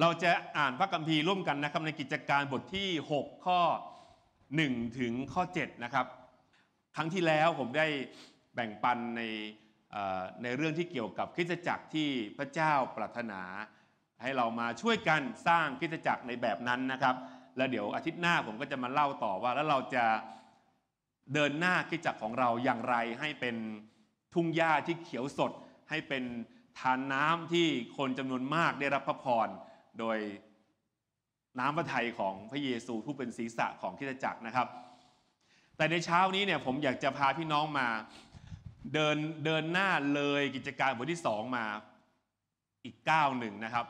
เราจะอ่านพระคัมภีร์ร่วมกันนะครับในกิจการบทที่ 6 ข้อ1ถึงข้อ7นะครับครั้งที่แล้วผมได้แบ่งปันในในเรื่องที่เกี่ยวกับคริสตจักรที่พระเจ้าปรารถนา ให้เรามาช่วยกันสร้างคริสตจักรในแบบนั้นนะครับแล้วเดี๋ยวอาทิตย์หน้าผมก็จะมาเล่าต่อว่าแล้วเราจะเดินหน้าคริสตจักรของเราอย่างไรให้เป็นทุ่งหญ้าที่เขียวสด ให้เป็นฐานน้ำที่คนจำนวนมากได้รับพระพรโดยน้ำพระทัยของพระเยซูผู้เป็นศีรษะของคิสตจักรนะครับ แต่ในเช้านี้เนี่ยผมอยากจะพาพี่น้องมาเดินเดินหน้าเลยกิจการบทที่สองมาอีกก้าหนึ่งนะครับ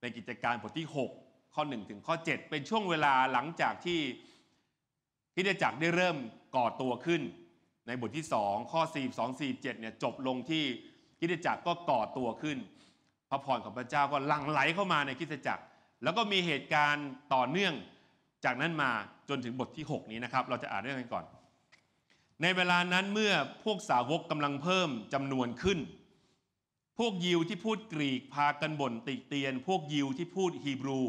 ในกิจการบทที่ 6 ข้อ 1 ถึงข้อ 7 เป็นช่วงเวลาหลังจากที่คิสตจักรได้เริ่มก่อตัวขึ้น ในบทที่ 2 ข้อ4 2 4 7เนี่ยจบลงที่คิสตจักรก็ก่อตัวขึ้นระพรของพระเจ้าก็ลั่งไหลเข้ามาในคริสตจักร แล้วก็มีเหตุการณ์ต่อเนื่อง จากนั้นมาจนถึงบทที่ 6 นี้นะครับ เราจะอ่านเรื่องกันก่อน ในเวลานั้นเมื่อพวกสาวกกำลังเพิ่มจำนวนขึ้น พวกยิวที่พูดกรีกพากันบ่น ติเตียน พวกยิวที่พูดฮีบรู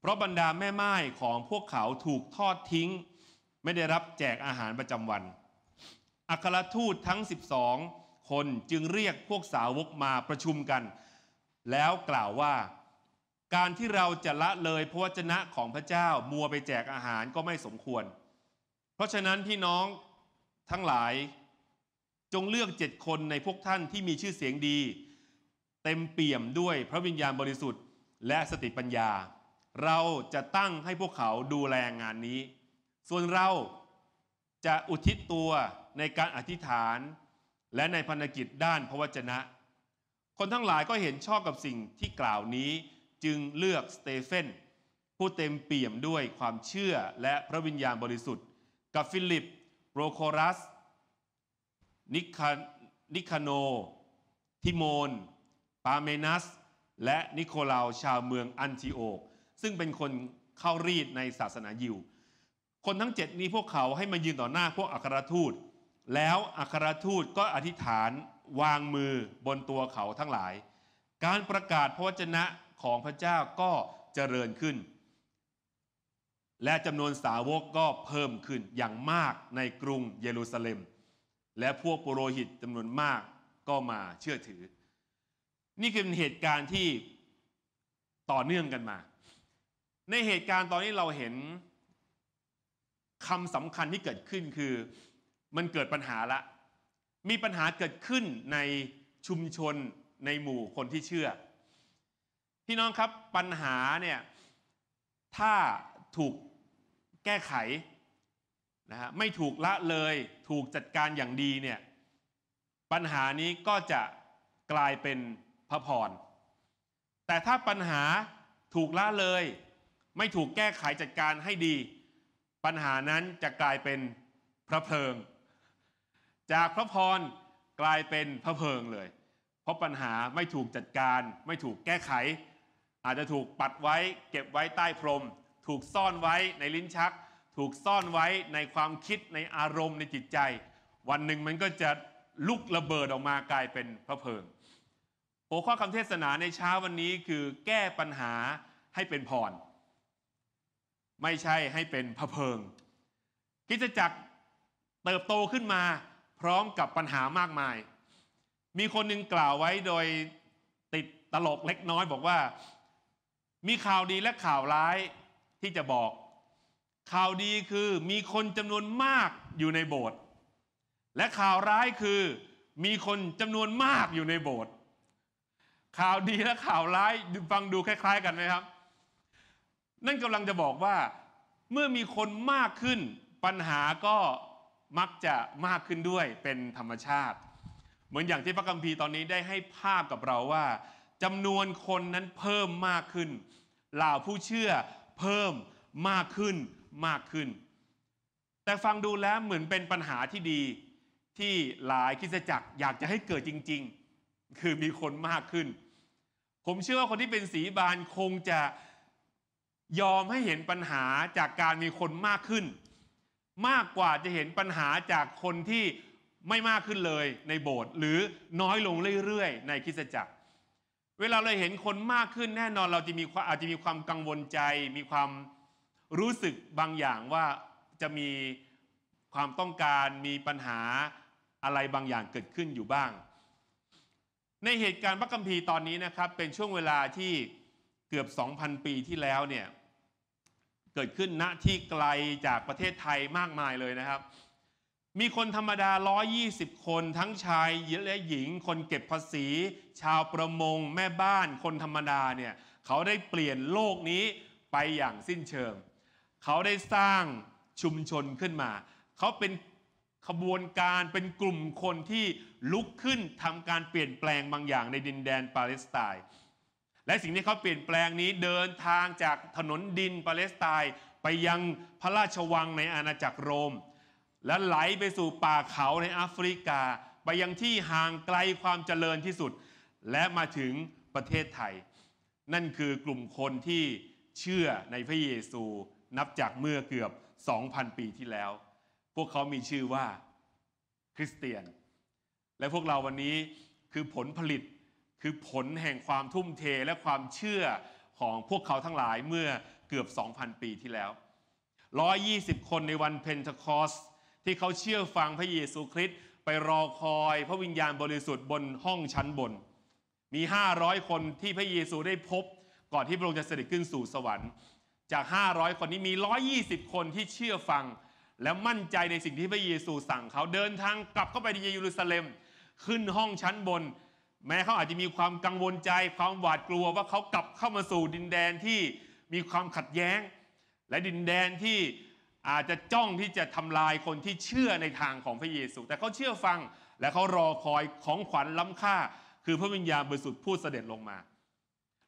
เพราะบรรดาแม่ไม้ของพวกเขาถูกทอดทิ้ง ไม่ได้รับแจกอาหารประจำวัน อัครทูตทั้ง 12 คนจึงเรียกพวกสาวกมาประชุมกันแล้วกล่าวว่าการที่เราจะละเลยพระวจนะของพระเจ้ามัวไปแจกอาหารก็ไม่สมควร เพราะฉะนั้นพี่น้องทั้งหลายจงเลือกเจ็ดคนในพวกท่านที่มีชื่อเสียงดี เต็มเปี่ยมด้วยพระวิญญาณบริสุทธิ์และสติปัญญา เราจะตั้งให้พวกเขาดูแลงานนี้ ส่วนเราจะอุทิศตัวในการอธิษฐาน และในพันธกิจด้านพระวจนะคนทั้งหลายก็เห็นชอบกับสิ่งที่กล่าวนี้จึงเลือกสเตเฟน ผู้เต็มเปี่ยมด้วยความเชื่อและพระวิญญาณบริสุทธิ์ กับฟิลิปโรโครัส นิคานิคาโนทิโมน ปาเมนัส และนิโคลาวชาวเมืองอันทิโอกซึ่งเป็นคนเข้ารีดในศาสนายิว คนทั้งเจ็ดนี้พวกเขาให้มายืนต่อหน้าพวกอัครทูต แล้วอัครทูตก็อธิษฐานวางมือบนตัวเขาทั้งหลาย การประกาศพระวจนะของพระเจ้าก็เจริญขึ้น และจำนวนสาวกก็เพิ่มขึ้นอย่างมากในกรุงเยรูซาเล็ม และพวกปุโรหิตจำนวนมากก็มาเชื่อถือ นี่คือเหตุการณ์ที่ต่อเนื่องกันมา ในเหตุการณ์ตอนนี้เราเห็นคำสำคัญที่เกิดขึ้นคือมันเกิดปัญหาละมีปัญหาเกิดขึ้นในชุมชนในหมู่คนที่เชื่อ พี่น้องครับปัญหาเนี่ยถ้าถูกแก้ไขนะฮะไม่ถูกละเลย ถูกจัดการอย่างดีเนี่ยปัญหานี้ก็จะกลายเป็นพระพรแต่ถ้าปัญหาถูกละเลย ไม่ถูกแก้ไขจัดการให้ดี ปัญหานั้นจะกลายเป็นพระเพลิงจากพระพรกลายเป็นพระเพิงเลยเพราะปัญหาไม่ถูกจัดการ ไม่ถูกแก้ไข อาจจะถูกปัดไว้เก็บไว้ใต้พรม ถูกซ่อนไว้ในลิ้นชัก ถูกซ่อนไว้ในความคิดในอารมณ์ในจิตใจ วันหนึ่งมันก็จะลุกระเบิดออกมากลายเป็นพระเพิงหัวข้อคำเทศนาในเช้าวันนี้คือแก้ปัญหาให้เป็นพรไม่ใช่ให้เป็นพระเพิง กิจจักรเติบโตขึ้นมาพร้อมกับปัญหามากมาย มีคนหนึ่งกล่าวไว้โดยติดตลกเล็กน้อยบอกว่า มีข่าวดีและข่าวร้ายที่จะบอก ข่าวดีคือมีคนจำนวนมากอยู่ในโบสถ์และข่าวร้ายคือมีคนจำนวนมากอยู่ในโบสถ์ข่าวดีและข่าวร้ายฟังดูคล้ายๆ กันไหมครับ นั่นกำลังจะบอกว่า เมื่อมีคนมากขึ้นปัญหาก็มักจะมากขึ้นด้วยเป็นธรรมชาติ เหมือนอย่างที่พระคัมภีร์ตอนนี้ได้ให้ภาพกับเราว่าจำนวนคนนั้นเพิ่มมากขึ้นเหล่าผู้เชื่อเพิ่มมากขึ้นมากขึ้น แต่ฟังดูแล้วเหมือนเป็นปัญหาที่ดีที่หลายคิดจักรอยากจะให้เกิดจริงๆ คือมีคนมากขึ้น ผมเชื่อว่าคนที่เป็นสีบานคงจะยอมให้เห็นปัญหาจากการมีคนมากขึ้นมากกว่าจะเห็นปัญหาจากคนที่ไม่มากขึ้นเลยในโบสถ์หรือน้อยลงเรื่อยๆในคริสตจักร เวลาเราเห็นคนมากขึ้นแน่นอนเราจะมีอาจจะมีความกังวลใจ มีความรู้สึกบางอย่างว่าจะมีความต้องการมีปัญหาอะไรบางอย่างเกิดขึ้นอยู่บ้าง ในเหตุการณ์พระกัมพีตอนนี้นะครับ เป็นช่วงเวลาที่เกือบ 2,000 ปีที่แล้วเนี่ยเกิดขึ้นณที่ไกลจากประเทศไทยมากมายเลยนะครับ มีคนธรรมดา 120 คน ทั้งชายและหญิง คนเก็บภาษี ชาวประมง แม่บ้าน คนธรรมดาเนี่ย เขาได้เปลี่ยนโลกนี้ไปอย่างสิ้นเชิง เขาได้สร้างชุมชนขึ้นมา เขาเป็นขบวนการเป็นกลุ่มคนที่ลุกขึ้นทำการเปลี่ยนแปลงบางอย่างในดินแดนปาเลสไตน์และสิ่งที่เขาเปลี่ยนแปลงนี้เดินทางจากถนนดินปาเลสไตน์ไปยังพระราชวังในอาณาจักรโรม และไหลไปสู่ป่าเขาในแอฟริกา ไปยังที่ห่างไกลความเจริญที่สุด และมาถึงประเทศไทย นั่นคือกลุ่มคนที่เชื่อในพระเยซู นับจากเมื่อเกือบ 2,000 ปีที่แล้ว พวกเขามีชื่อว่าคริสเตียน และพวกเราวันนี้คือผลผลิตคือผลแห่งความทุ่มเทและความเชื่อของพวกเขาทั้งหลายเมื่อเกือบ 2,000 ปีที่แล้ว 120 คนในวันเพนทคอสที่เขาเชื่อฟังพระเยซูคริสต์ไปรอคอยพระวิญญาณบริสุทธิ์บนห้องชั้นบน มี 500 คนที่พระเยซูได้พบก่อนที่พระองค์จะเสด็จขึ้นสู่สวรรค์ จาก 500 คนนี้มี 120 คนที่เชื่อฟังและมั่นใจในสิ่งที่พระเยซูสั่งเขาเดินทางกลับเข้าไปในเยรูซาเล็มขึ้นห้องชั้นบนแม้เขาอาจจะมีความกังวลใจความหวาดกลัวว่าเขากลับเข้ามาสู่ดินแดนที่มีความขัดแย้งและดินแดนที่อาจจะจ้องที่จะทำลายคนที่เชื่อในทางของพระเยซูแต่เขาเชื่อฟังและเขารอคอยของขวัญล้ำค่า คือพระวิญญาณบริสุทธิ์พูดเสด็จลงมา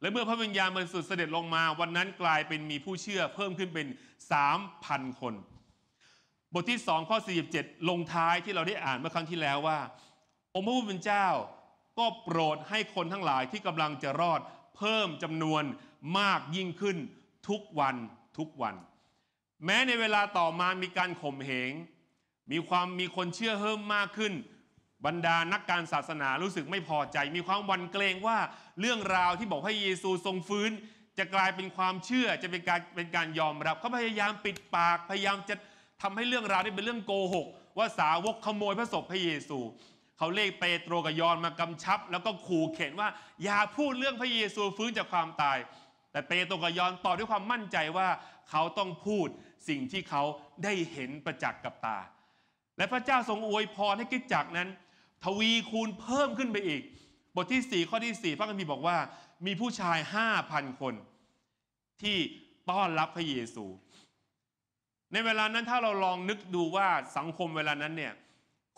และเมื่อพระวิญญาณบริสุทธิ์เสด็จลงมา วันนั้นกลายเป็นมีผู้เชื่อเพิ่มขึ้นเป็น3,000 คน บทที่ 2ข้อ47ลงท้ายที่เราได้อ่านเมื่อครั้งที่แล้วว่าองค์พระผู้เป็นเจ้าก็โปรดให้คนทั้งหลายที่กำลังจะรอดเพิ่มจำนวนมากยิ่งขึ้นทุกวันทุกวัน แม้ในเวลาต่อมามีการข่มเหงมีความมีคนเชื่อเพิ่มมากขึ้น บรรดานักการศาสนารู้สึกไม่พอใจมีความวันเกรงว่าเรื่องราวที่บอกให้เยซูทรงฟื้นจะกลายเป็นความเชื่อจะเป็นการเป็นการยอมรับเขาพยายามปิดปากพยายามจะทำให้เรื่องราวนี้เป็นเรื่องโกหกว่าสาวกขโมยพระศพพระเยซูเขาเรียกเปโตรกับยอนมากำชับ แล้วก็ขู่เข็นว่า อย่าพูดเรื่องพระเยซูฟื้นจากความตาย แต่เปโตรกับยอนตอบด้วยความมั่นใจว่าเขาต้องพูดสิ่งที่เขาได้เห็นประจักษ์กับตา และพระเจ้าทรงอวยพรให้กิจจักนั้น ทวีคูณเพิ่มขึ้นไปอีก บทที่ 4 ข้อที่ 4 พระคัมภีร์บอกว่า มีผู้ชาย 5,000 คนที่ต้อนรับพระเยซูในเวลานั้นถ้าเราลองนึกดูว่าสังคมเวลานั้นเนี่ย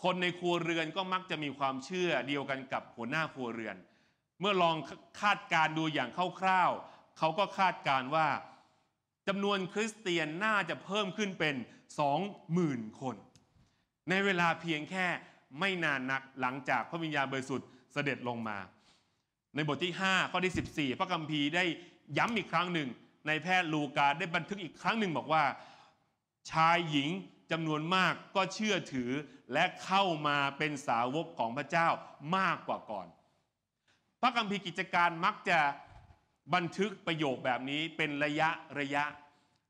คนในครัวเรือนก็มักจะมีความเชื่อเดียวกันกับ หัวหน้าครัวเรือน เมื่อลองคาดการดูอย่างคร่าวๆเขาก็คาดการว่าจำนวนคริสเตียนน่าจะเพิ่มขึ้นเป็น20,000คน ในเวลาเพียงแค่ไม่นานนักหลังจากพระวิญญาณบริสุทธิ์เสด็จลงมา ในบทที่ 5 ข้อที่ 14 พระคัมภีร์ได้ย้ำอีกครั้งหนึ่งในแพทย์ลูกาได้บันทึกอีกครั้งหนึ่งบอกว่าชายหญิงจำนวนมากก็เชื่อถือและเข้ามาเป็นสาวกของพระเจ้ามากกว่าก่อน พระคัมภีร์กิจการมักจะบันทึกประโยคแบบนี้เป็นระยะ ระยะ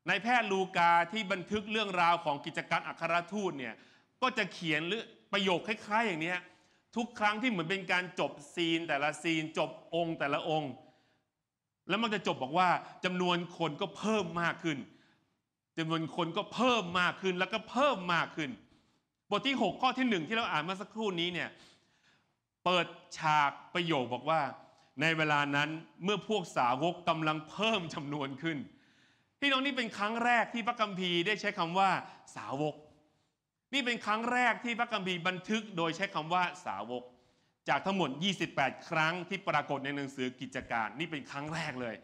ในแพทย์ลูกาที่บันทึกเรื่องราวของกิจการอัครทูตเนี่ยก็จะเขียนหรือประโยคคล้ายๆ อย่างนี้ทุกครั้งที่เหมือนเป็นการจบซีน แต่ละซีน จบองค์ แต่ละองค์ แล้วมันจะจบบอกว่า จำนวนคนก็เพิ่มมากขึ้นจำนวนคนก็เพิ่มมากขึ้นแล้วก็เพิ่มมากขึ้น บทที่ 6 ข้อที่หนึ่งที่เราอ่านมาสักครู่นี้เนี่ยเปิดฉากประโยคบอกว่า ในเวลานั้นเมื่อพวกสาวกกำลังเพิ่มจำนวนขึ้นพี่น้องนี่เป็นครั้งแรกที่พระกัมภีร์ได้ใช้คำว่าสาวก นี่เป็นครั้งแรกที่พระกัมภีร์บันทึกโดยใช้คำว่าสาวก จากทั้งหมด 28 ครั้งที่ปรากฏในหนังสือกิจการ นี่เป็นครั้งแรกเลย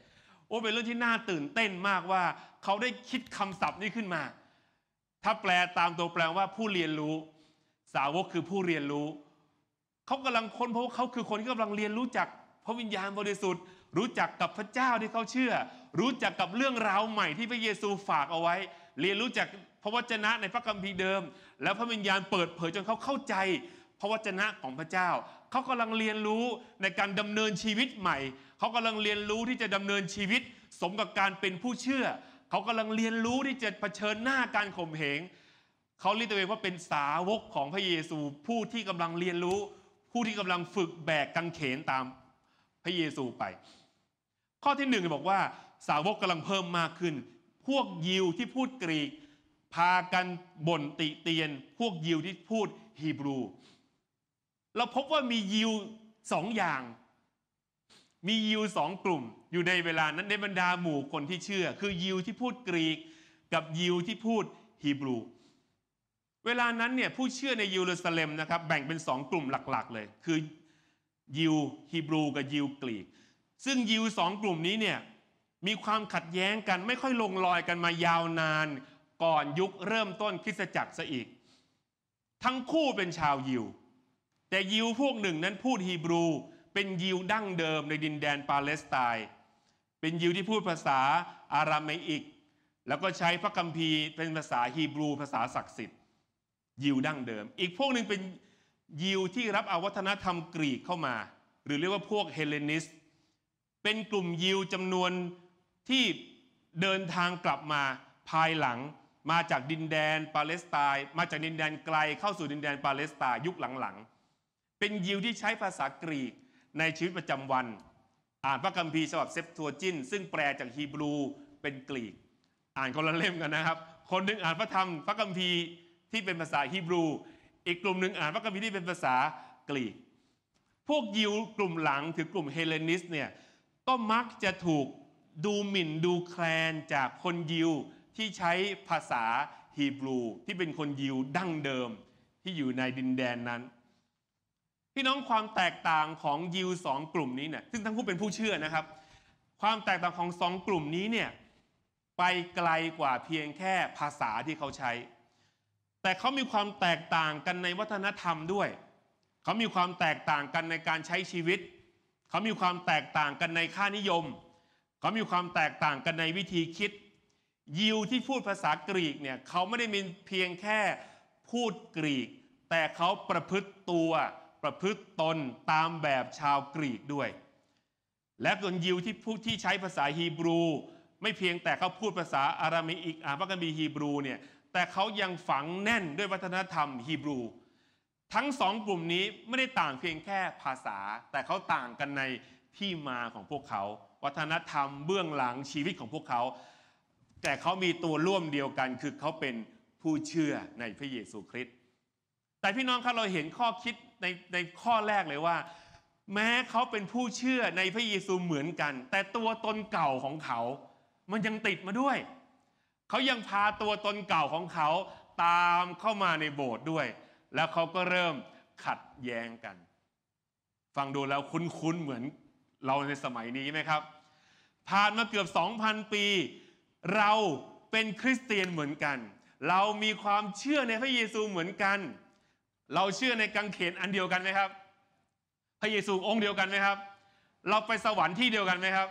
โอ้เป็นเรื่องที่น่าตื่นเต้นมากว่าเขาได้คิดคำศัพท์นี้ขึ้นมา ถ้าแปลตามตัวแปลว่าผู้เรียนรู้ สาวกคือผู้เรียนรู้ เขากำลังค้นพบาะเขาคือคนที่กำลังเรียนรู้จากพระวิญญาณบริสุทธิ์ รู้จักกับพระเจ้าที่เขาเชื่อ รู้จักกับเรื่องราวใหม่ที่พระเยซูฝากเอาไว้ เรียนรู้จากพระวจนะในพระคัมภีร์เดิม แล้วพระวิญญาณเปิดเผยจนเขาเข้าใจพระวจนะของพระเจ้า เขากำลังเรียนรู้ในการดำเนินชีวิตใหม่ เขากำลังเรียนรู้ที่จะดำเนินชีวิต สมกับการเป็นผู้เชื่อเขากำลังเรียนรู้ที่จะเผชิญหน้าการข่มเหง เขาเรียกตัวเองว่าเป็นสาวกของพระเยซู ผู้ที่กำลังเรียนรู้ผู้ที่กำลังฝึกแบกกังเขนตามพระเยซูไป ข้อที่หนึ่งบอกว่าสาวกกำลังเพิ่มมากขึ้น พวกยิวที่พูดกรีก พากันบ่นติเตียน พวกยิวที่พูดฮีบรู เราพบว่ามียิวสองอย่างมียิวสองกลุ่มอยู่ในเวลานั้นในบรรดาหมู่คนที่เชื่อ คือยิวที่พูดกรีก กับยิวที่พูดฮีบรู เวลานั้นเนี่ยผู้เชื่อในยิวเรสเลมนะครับแบ่งเป็นสองกลุ่มหลักๆ เลย คือยิวฮีบรู กับยิวกรีกซึ่งยิวสองกลุ่มนี้เนี่ยมีความขัดแย้งกันไม่ค่อยลงรอยกันมายาวนาน ก่อนยุคเริ่มต้นคริสตจักรซะอีก ทั้งคู่เป็นชาวยิวแต่ยิวพวกหนึ่ง นั้นพูดฮีบรูเป็นยิวดั้งเดิมในดินแดนปาเลสไตน์ เป็นยิวที่พูดภาษาอารามอิก แล้วก็ใช้พระคัมภีร์เป็นภาษา ฮีบรูภาษาศักดิ์สิทธิ์ ยิวดั้งเดิม อีกพวกหนึ่งเป็นยิวที่รับเอาวัฒนธรรมกรีกเข้ามา หรือเรียกว่าพวกเฮเลนิส เป็นกลุ่มยิวจำนวนที่เดินทางกลับมาภายหลังมาจากดินแดนปาเลสไตน์ มาจากดินแดนไกลเข้าสู่ดินแดนปาเลสไตน์ยุคหลังๆเป็นยิวที่ใช้ภาษากรีกในชีวิตประจำวัน อ่านพระคัมภีร์ฉบับเซปทัวจินซึ่งแปลจากฮีบรูเป็นกรีก อ่านคนละเล่มกันนะครับ คนนึงอ่านพระธรรมพระคัมภีร์ที่เป็นภาษาฮีบรู อีกกลุ่มหนึ่งอ่านพระคัมภีร์ที่เป็นภาษากรีก พวกยิวกลุ่มหลังถือกลุ่มเฮเลนิสเนี่ยก็มักจะถูกดูหมิ่น ดูแคลนจากคนยิวที่ใช้ภาษาฮีบรูที่เป็นคนยิวดั้งเดิมที่อยู่ในดินแดนนั้นพี่น้องความแตกต่างของยิวสองกลุ่มนี้เนี่ยซึ่งทั้งคู่เป็นผู้เชื่อนะครับ ความแตกต่างของสองกลุ่มนี้เนี่ยไปไกลกว่าเพียงแค่ภาษาที่เขาใช้ แต่เขามีความแตกต่างกันในวัฒนธรรมด้วย เขามีความแตกต่างกันในการใช้ชีวิต เขามีความแตกต่างกันในค่านิยม เขามีความแตกต่างกันในวิธีคิดยิวที่พูดภาษากรีกเนี่ยเขาไม่ได้มีเพียงแค่พูดกรีก แต่เขาประพฤติตัวประพฤติตน ตามแบบชาวกรีกด้วย และส่วนยิวที่ผู้ที่ใช้ภาษาฮีบรู ไม่เพียงแต่เขาพูดภาษาอารามีอีกอาพระกันมีฮีบรูเนี่ยแต่เขายังฝังแน่นด้วยวัฒนธรรมฮีบรู ทั้งสองกลุ่มนี้ไม่ได้ต่างเพียงแค่ภาษา แต่เขาต่างกันในที่มาของพวกเขาวัฒนธรรมเบื้องหลังชีวิตของพวกเขา แต่เขามีตัวร่วมเดียวกันคือเขาเป็นผู้เชื่อในพระเยซูคริสต์แต่พี่น้องครับเราเห็นข้อคิดในในข้อแรกเลยว่า แม้เขาเป็นผู้เชื่อในพระเยซูเหมือนกัน แต่ตัวตนเก่าของเขามันยังติดมาด้วยเขายังพาตัวตนเก่าของเขาตามเข้ามาในโบสถ์ด้วย แล้วเขาก็เริ่มขัดแย้งกัน ฟังดูแล้วคุ้นๆเหมือนเราในสมัยนี้ไหมครับผ่านมาเกือบ 2,000 ปี เราเป็นคริสเตียนเหมือนกัน เรามีความเชื่อในพระเยซูเหมือนกันเราเชื่อในกังเขนอันเดียวกันไหมครับ พระเยซูองค์เดียวกันไหมครับ เราไปสวรรค์ที่เดียวกันไหมครับ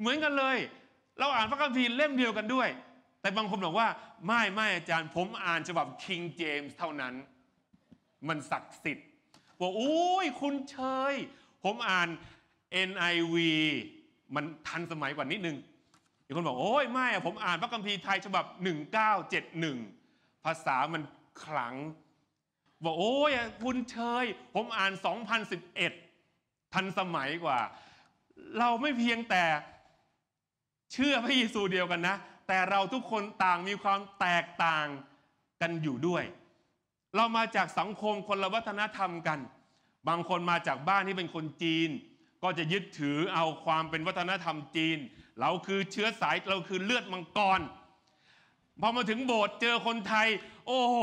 เหมือนกันเลย เราอ่านพระคัมภีร์เล่มเดียวกันด้วย แต่บางคนบอกว่า ไม่ไม่อาจารย์ผมอ่านฉบับคิงเจมส์เท่านั้น มันศักดิ์สิทธิ์บอกโอ้ย คุณเชยผมอ่าน NIV มันทันสมัยกว่านิดนึงอีกคนบอกโอ้ยไม่ผมอ่านพระคัมภีร์ไทยฉบับ1971ภาษามันขลังบอกโอ้ยคุณเชยผมอ่าน 2011 ทันสมัยกว่า เราไม่เพียงแต่เชื่อพระเยซูเดียวกันนะ แต่เราทุกคนต่างมีความแตกต่างกันอยู่ด้วย เรามาจากสังคมคนละวัฒนธรรมกัน บางคนมาจากบ้านที่เป็นคนจีน ก็จะยึดถือเอาความเป็นวัฒนธรรมจีน เราคือเชื้อสายเราคือเลือดมังกร พอมาถึงโบสถ์เจอคนไทย โอ้โห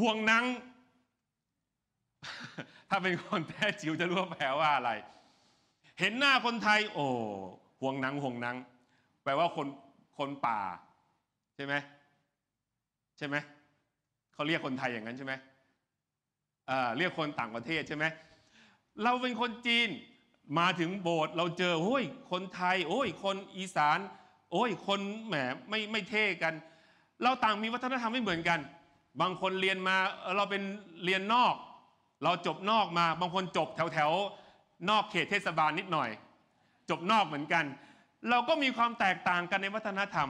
ห่วงนังถ้าเป็นคนแท้จิ๋วจะรู้ว่าแปลว่าอะไร เห็นหน้าคนไทยโอ้ห่วงนังห่วงนัง แปลว่าคนคนป่า ใช่ไหมใช่ไหม เขาเรียกคนไทยอย่างนั้นใช่ไหมเเรียกคนต่างประเทศใช่ไหม เราเป็นคนจีนมาถึงโบสถ์เราเจอโอ้ยคนไทยโอ้ยคนอีสาน โอ้ยคนแหมไม่ไม่เท่กัน เราต่างมีวัฒนธรรมไม่เหมือนกันบางคนเรียนมาเราเป็นเรียนนอก เราจบนอกมา บางคนจบแถวแถวนอกเขตเทศบาลนิดหน่อย จบนอกเหมือนกัน เราก็มีความแตกต่างกันในวัฒนธรรม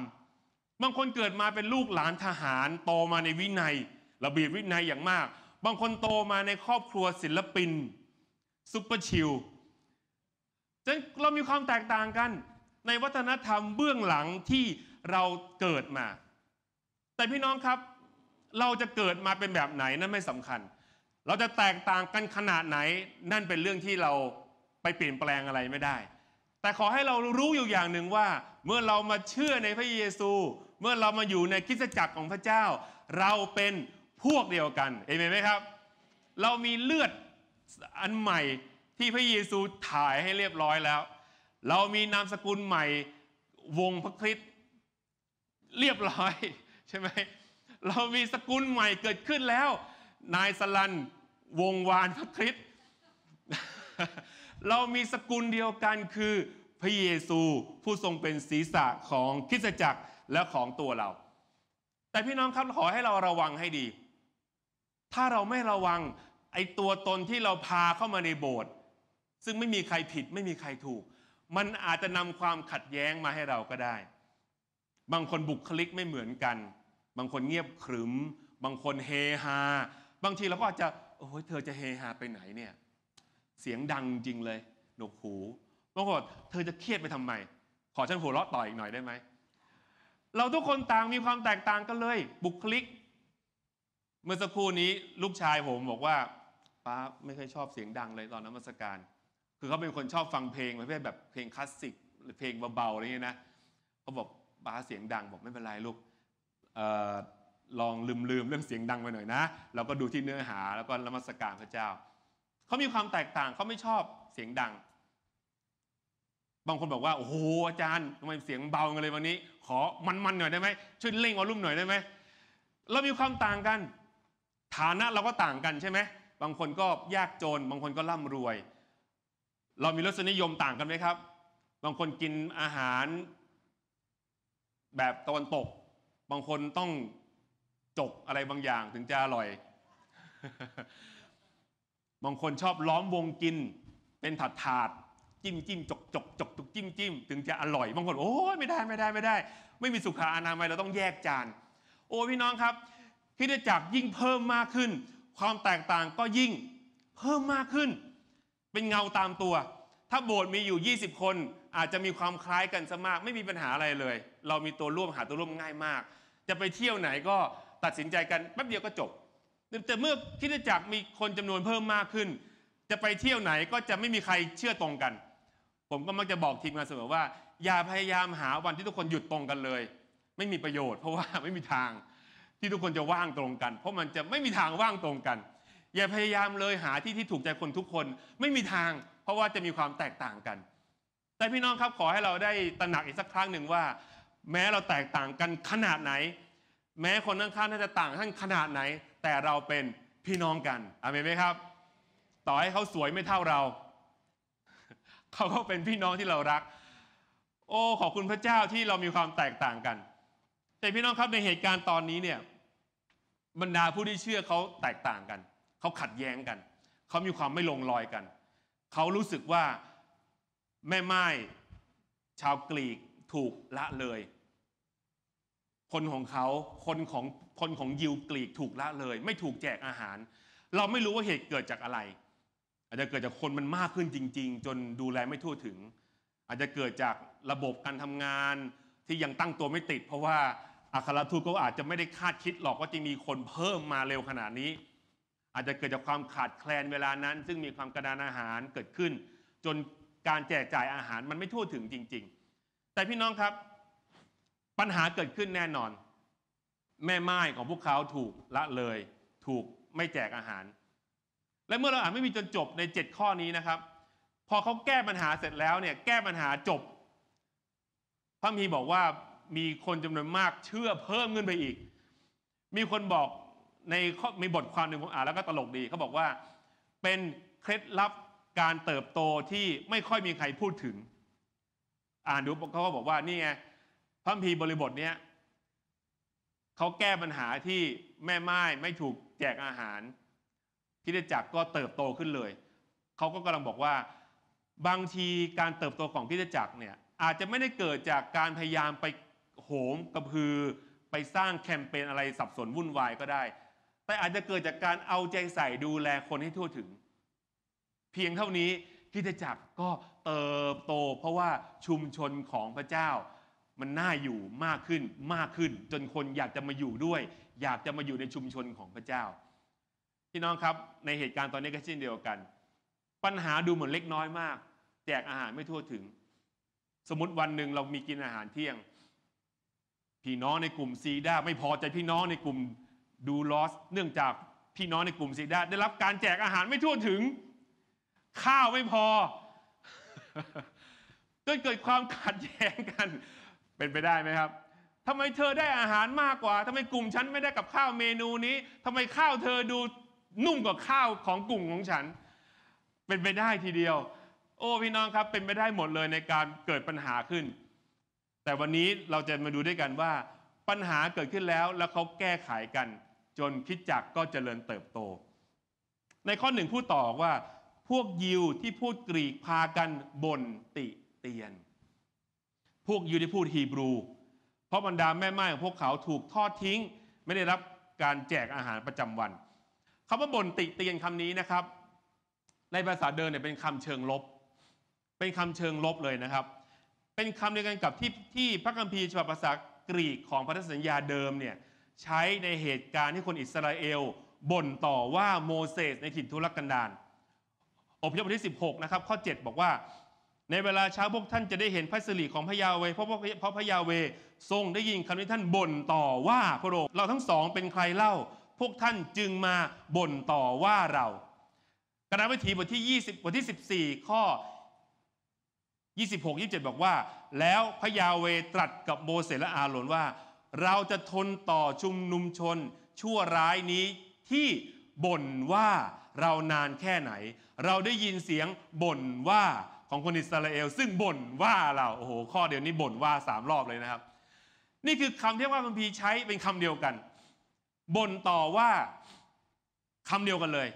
บางคนเกิดมาเป็นลูกหลานทหาร โตมาในวินัยระเบียบวินัยอย่างมาก บางคนโตมาในครอบครัวศิลปินซุปเปอร์ชิลจึงเรามีความแตกต่างกัน ในวัฒนธรรมเบื้องหลังที่เราเกิดมา แต่พี่น้องครับเราจะเกิดมาเป็นแบบไหนนั่นไม่สำคัญ เราจะแตกต่างกันขนาดไหนนั่นเป็นเรื่องที่เราไปเปลี่ยนแปลงอะไรไม่ได้ แต่ขอให้เรารู้อยู่อย่างหนึ่งว่าเมื่อเรามาเชื่อในพระเยซู เมื่อเรามาอยู่ในคริสตจักรของพระเจ้า เราเป็นพวกเดียวกันเอเมนไหมครับ เรามีเลือดอันใหม่ที่พระเยซูถ่ายให้เรียบร้อยแล้ว เรามีนามสกุลใหม่วงพระคริสต์เรียบร้อยใช่ไหมเรามีสกุลใหม่เกิดขึ้นแล้ว นายสลัน วงวานพระคริสต์เรามีสกุลเดียวกันคือพระเยซูผู้ทรงเป็นศีรษะของคริสตจักร และของตัวเรา แต่พี่น้องครับขอให้เราระวังให้ดี ถ้าเราไม่ระวังไอตัวตนที่เราพาเข้ามาในโบสถ์ซึ่งไม่มีใครผิดไม่มีใครถูก มันอาจจะนำความขัดแย้งมาให้เราก็ได้ บางคนบุคลิกไม่เหมือนกันบางคนเงียบขรึม บางคนเฮฮา บางทีเราก็อาจจะโอ้ยเธอจะเฮฮาไปไหนเนี่ย เสียงดังจริงเลย หนกหูบางคนเธอจะเครียดไปทำไม ขอฉันหัวเราะต่ออีกหน่อยได้ไหม เราทุกคนต่างมีความแตกต่างกันเลย บุคลิก เมื่อสักครู่นี้ลูกชายผมบอกว่าป้าไม่เคยชอบเสียงดังเลยตอนน้ำมัสการ คือเขาเป็นคนชอบฟังเพลงประเภทแบบเพลงคลาสสิก หรือเพลงเบาๆอะไรเงี้ยนะ เขาบอกป้าเสียงดังบอกไม่เป็นไรลูกลองลืมลืมเรื่องเสียงดังไปหน่อยนะเราก็ดูที่เนื้อหาแล้วก็ละมัสการพระเจ้าเขามีความแตกต่างเขาไม่ชอบเสียงดัง บางคนบอกว่าโอ้โหอาจารย์ทำไมเสียงเบากันเลยวันนี้ ขอมันๆหน่อยได้ไหมช่วยเร่งวอลลุ่มหน่อยได้ไหมเรามีความต่างกัน ฐานะเราก็ต่างกันใช่ไหมบางคนก็ยากจนบางคนก็ร่ำรวย เรามีรสนิยมต่างกันไหมครับ บางคนกินอาหารแบบตะวันตกบางคนต้องจกอะไรบางอย่างถึงจะอร่อย บางคนชอบล้อมวงกิน เป็นถาดถาดจิ้มจิ้มจกจกจกจกจิ้มจิ้มถึงจะอร่อย บางคนโอ้ยไม่ได้ไม่ได้ไม่ได้ ไม่มีสุขาอนามัยเราต้องแยกจาน โอ้พี่น้องครับคิดจักยิ่งเพิ่มมากขึ้น ความแตกต่างก็ยิ่งเพิ่มมากขึ้น เป็นเงาตามตัว ถ้าโบสถ์มีอยู่20 คนอาจจะมีความคล้ายกันสมากไม่มีปัญหาอะไรเลยเรามีตัวร่วมหาตัวร่วมง่ายมาก จะไปเที่ยวไหนก็ตัดสินใจกันแป๊บเดียวก็จบแต่เมื่อคิดจักมีคนจำนวนเพิ่มมากขึ้น จะไปเที่ยวไหนก็จะไม่มีใครเชื่อตรงกัน ผมก็มักจะบอกทีมงานเสมอว่า อย่าพยายามหาวันที่ทุกคนหยุดตรงกันเลย ไม่มีประโยชน์ เพราะว่าไม่มีทางที่ทุกคนจะว่างตรงกัน เพราะมันจะไม่มีทางว่างตรงกัน อย่าพยายามเลยหาที่ที่ถูกใจคนทุกคนไม่มีทาง เพราะว่าจะมีความแตกต่างกัน แต่พี่น้องครับขอให้เราได้ตระหนักอีกสักครั้งหนึ่งว่าแม้เราแตกต่างกันขนาดไหน แม้คนข้างๆน่าจะต่างท่านขนาดไหน แต่เราเป็นพี่น้องกันอเมนไหมครับ ต่อให้เขาสวยไม่เท่าเรา เขาก็เป็นพี่น้องที่เรารัก โอ้ขอบคุณพระเจ้าที่เรามีความแตกต่างกัน แต่พี่น้องครับในเหตุการณ์ตอนนี้เนี่ย บรรดาผู้ที่เชื่อเขาแตกต่างกัน เขาขัดแย้งกัน เขามีความไม่ลงรอยกัน เขารู้สึกว่าแม่ไม้ชาวกรีกถูกละเลยคนของเขา คนของคนของยิวกรีกถูกละเลย ไม่ถูกแจกอาหาร เราไม่รู้ว่าเหตุเกิดจากอะไร อาจจะเกิดจากคนมันมากขึ้นจริง ๆ จนดูแลไม่ทั่วถึง อาจจะเกิดจากระบบการทำงานที่ยังตั้งตัวไม่ติด เพราะว่าอัครทูตก็อาจจะไม่ได้คาดคิดหรอกว่าจะมีคนเพิ่มมาเร็วขนาดนี้ อาจจะเกิดจากความขาดแคลนเวลานั้น ซึ่งมีความกระดานอาหารเกิดขึ้น จนการแจกจ่ายอาหารมันไม่ทั่วถึงจริง ๆ แต่พี่น้องครับปัญหาเกิดขึ้นแน่นอน แม่ไม้ของพวกเขาถูกละเลย ถูกไม่แจกอาหาร และเมื่อเราอ่านไม่มีจนจบใน 7 ข้อนี้นะครับ พอเขาแก้ปัญหาเสร็จแล้วเนี่ย แก้ปัญหาจบ พระมีบอกว่ามีคนจำนวนมากเชื่อเพิ่มขึ้นไปอีก มีคนบอกในมีบทความหนึ่งผมอ่านแล้วก็ตลกดีเขาบอกว่า เป็นเคล็ดลับการเติบโตที่ไม่ค่อยมีใครพูดถึง อ่านดูเขาก็บอกว่า นี่ไงพระพีบริบทเนี้ยเขาแก้ปัญหาที่แม่ไม้ไม่ถูกแจกอาหารคิดจักรก็เติบโตขึ้นเลย เขาก็กำลังบอกว่า บางทีการเติบโตของคิดจักรเนี่ย อาจจะไม่ได้เกิดจากการพยายามไปโหมกระพือไปสร้างแคมเปญอะไรสับสนวุ่นวายก็ได้ แต่อาจจะเกิดจากการเอาใจใส่ดูแลคนให้ทั่วถึง เพียงเท่านี้คิดจักรก็เติบโต เพราะว่าชุมชนของพระเจ้ามันน่าอยู่มากขึ้นมากขึ้น จนคนอยากจะมาอยู่ด้วย อยากจะมาอยู่ในชุมชนของพระเจ้า พี่น้องครับในเหตุการณ์ตอนนี้ ก็เช่นเดียวกัน ปัญหาดูเหมือนเล็กน้อยมาก แจกอาหารไม่ทั่วถึง สมมติวันหนึ่งเรามีกินอาหารเที่ยงพี่น้องในกลุ่มซีด้าไม่พอใจพี่น้องในกลุ่มดูลอสเนื่องจากพี่น้องในกลุ่มซีด้าได้รับการแจกอาหารไม่ทั่วถึง ข้าวไม่พอจนเกิดความขัดแย้งกันเป็นไปได้ไหมครับทำไมเธอได้อาหารมากกว่าทำไมกลุ่มฉันไม่ได้กับข้าวเมนูนี้ทำไมข้าวเธอดูนุ่มกว่าข้าวของกลุ่มของฉัน เป็นไปได้ทีเดียว โอ้พี่น้องครับเป็นไปได้หมดเลยในการเกิดปัญหาขึ้น แต่วันนี้เราจะมาดูด้วยกันว่า ปัญหาเกิดขึ้นแล้วแล้วเขาแก้ไขกัน จนคิดจักก็เจริญเติบโต ในข้อหนึ่งพูดต่อว่าพวกยิวที่พูดกรีกพากันบ่นติเตียนพวกยิวได้พูดฮีบรูเพราะบรรดาแม่ไม้ของพวกเขาถูกทอดทิ้ง ไม่ได้รับการแจกอาหารประจำวันคำว่าบ่นติเตียนคำนี้นะครับ ในภาษาเดิมเนี่ยเป็นคำเชิงลบ เป็นคำเชิงลบเลยนะครับ เป็นคำเดียวกันกับที่ที่พระคัมภีร์ฉบับภาษากรีกของพันธสัญญาเดิมเนี่ยใช้ในเหตุการณ์ที่คนอิสราเอลบ่นต่อว่าโมเสสในถิ่นทุรกันดารอพยพบทที่ 16นะครับข้อ 7 บอกว่าในเวลาเช้าพวกท่านจะได้เห็นพระสิริของพระยาเวเพราะเพราะพระยาเวทรงได้ยินคำที่ท่านบ่นต่อว่าพระองค์เราทั้งสองเป็นใครเล่า พวกท่านจึงมาบ่นต่อว่าเรากระนาวิธีบทที่20บทที่14ข้อ 26 27 บอกว่า แล้วพระยาเวตรัสกับโมเสสและอาโรนว่า เราจะทนต่อชุมนุมชนชั่วร้ายนี้ที่บ่นว่าเรานานแค่ไหน เราได้ยินเสียงบ่นว่าของคนอิสราเอลซึ่งบ่นว่าเราโอ้โหข้อเดียวนี้บ่นว่าสามรอบเลยนะครับ นี่คือคำที่ว่าคัมภีร์ใช้เป็นคำเดียวกันบ่นต่อว่าคำเดียวกันเลย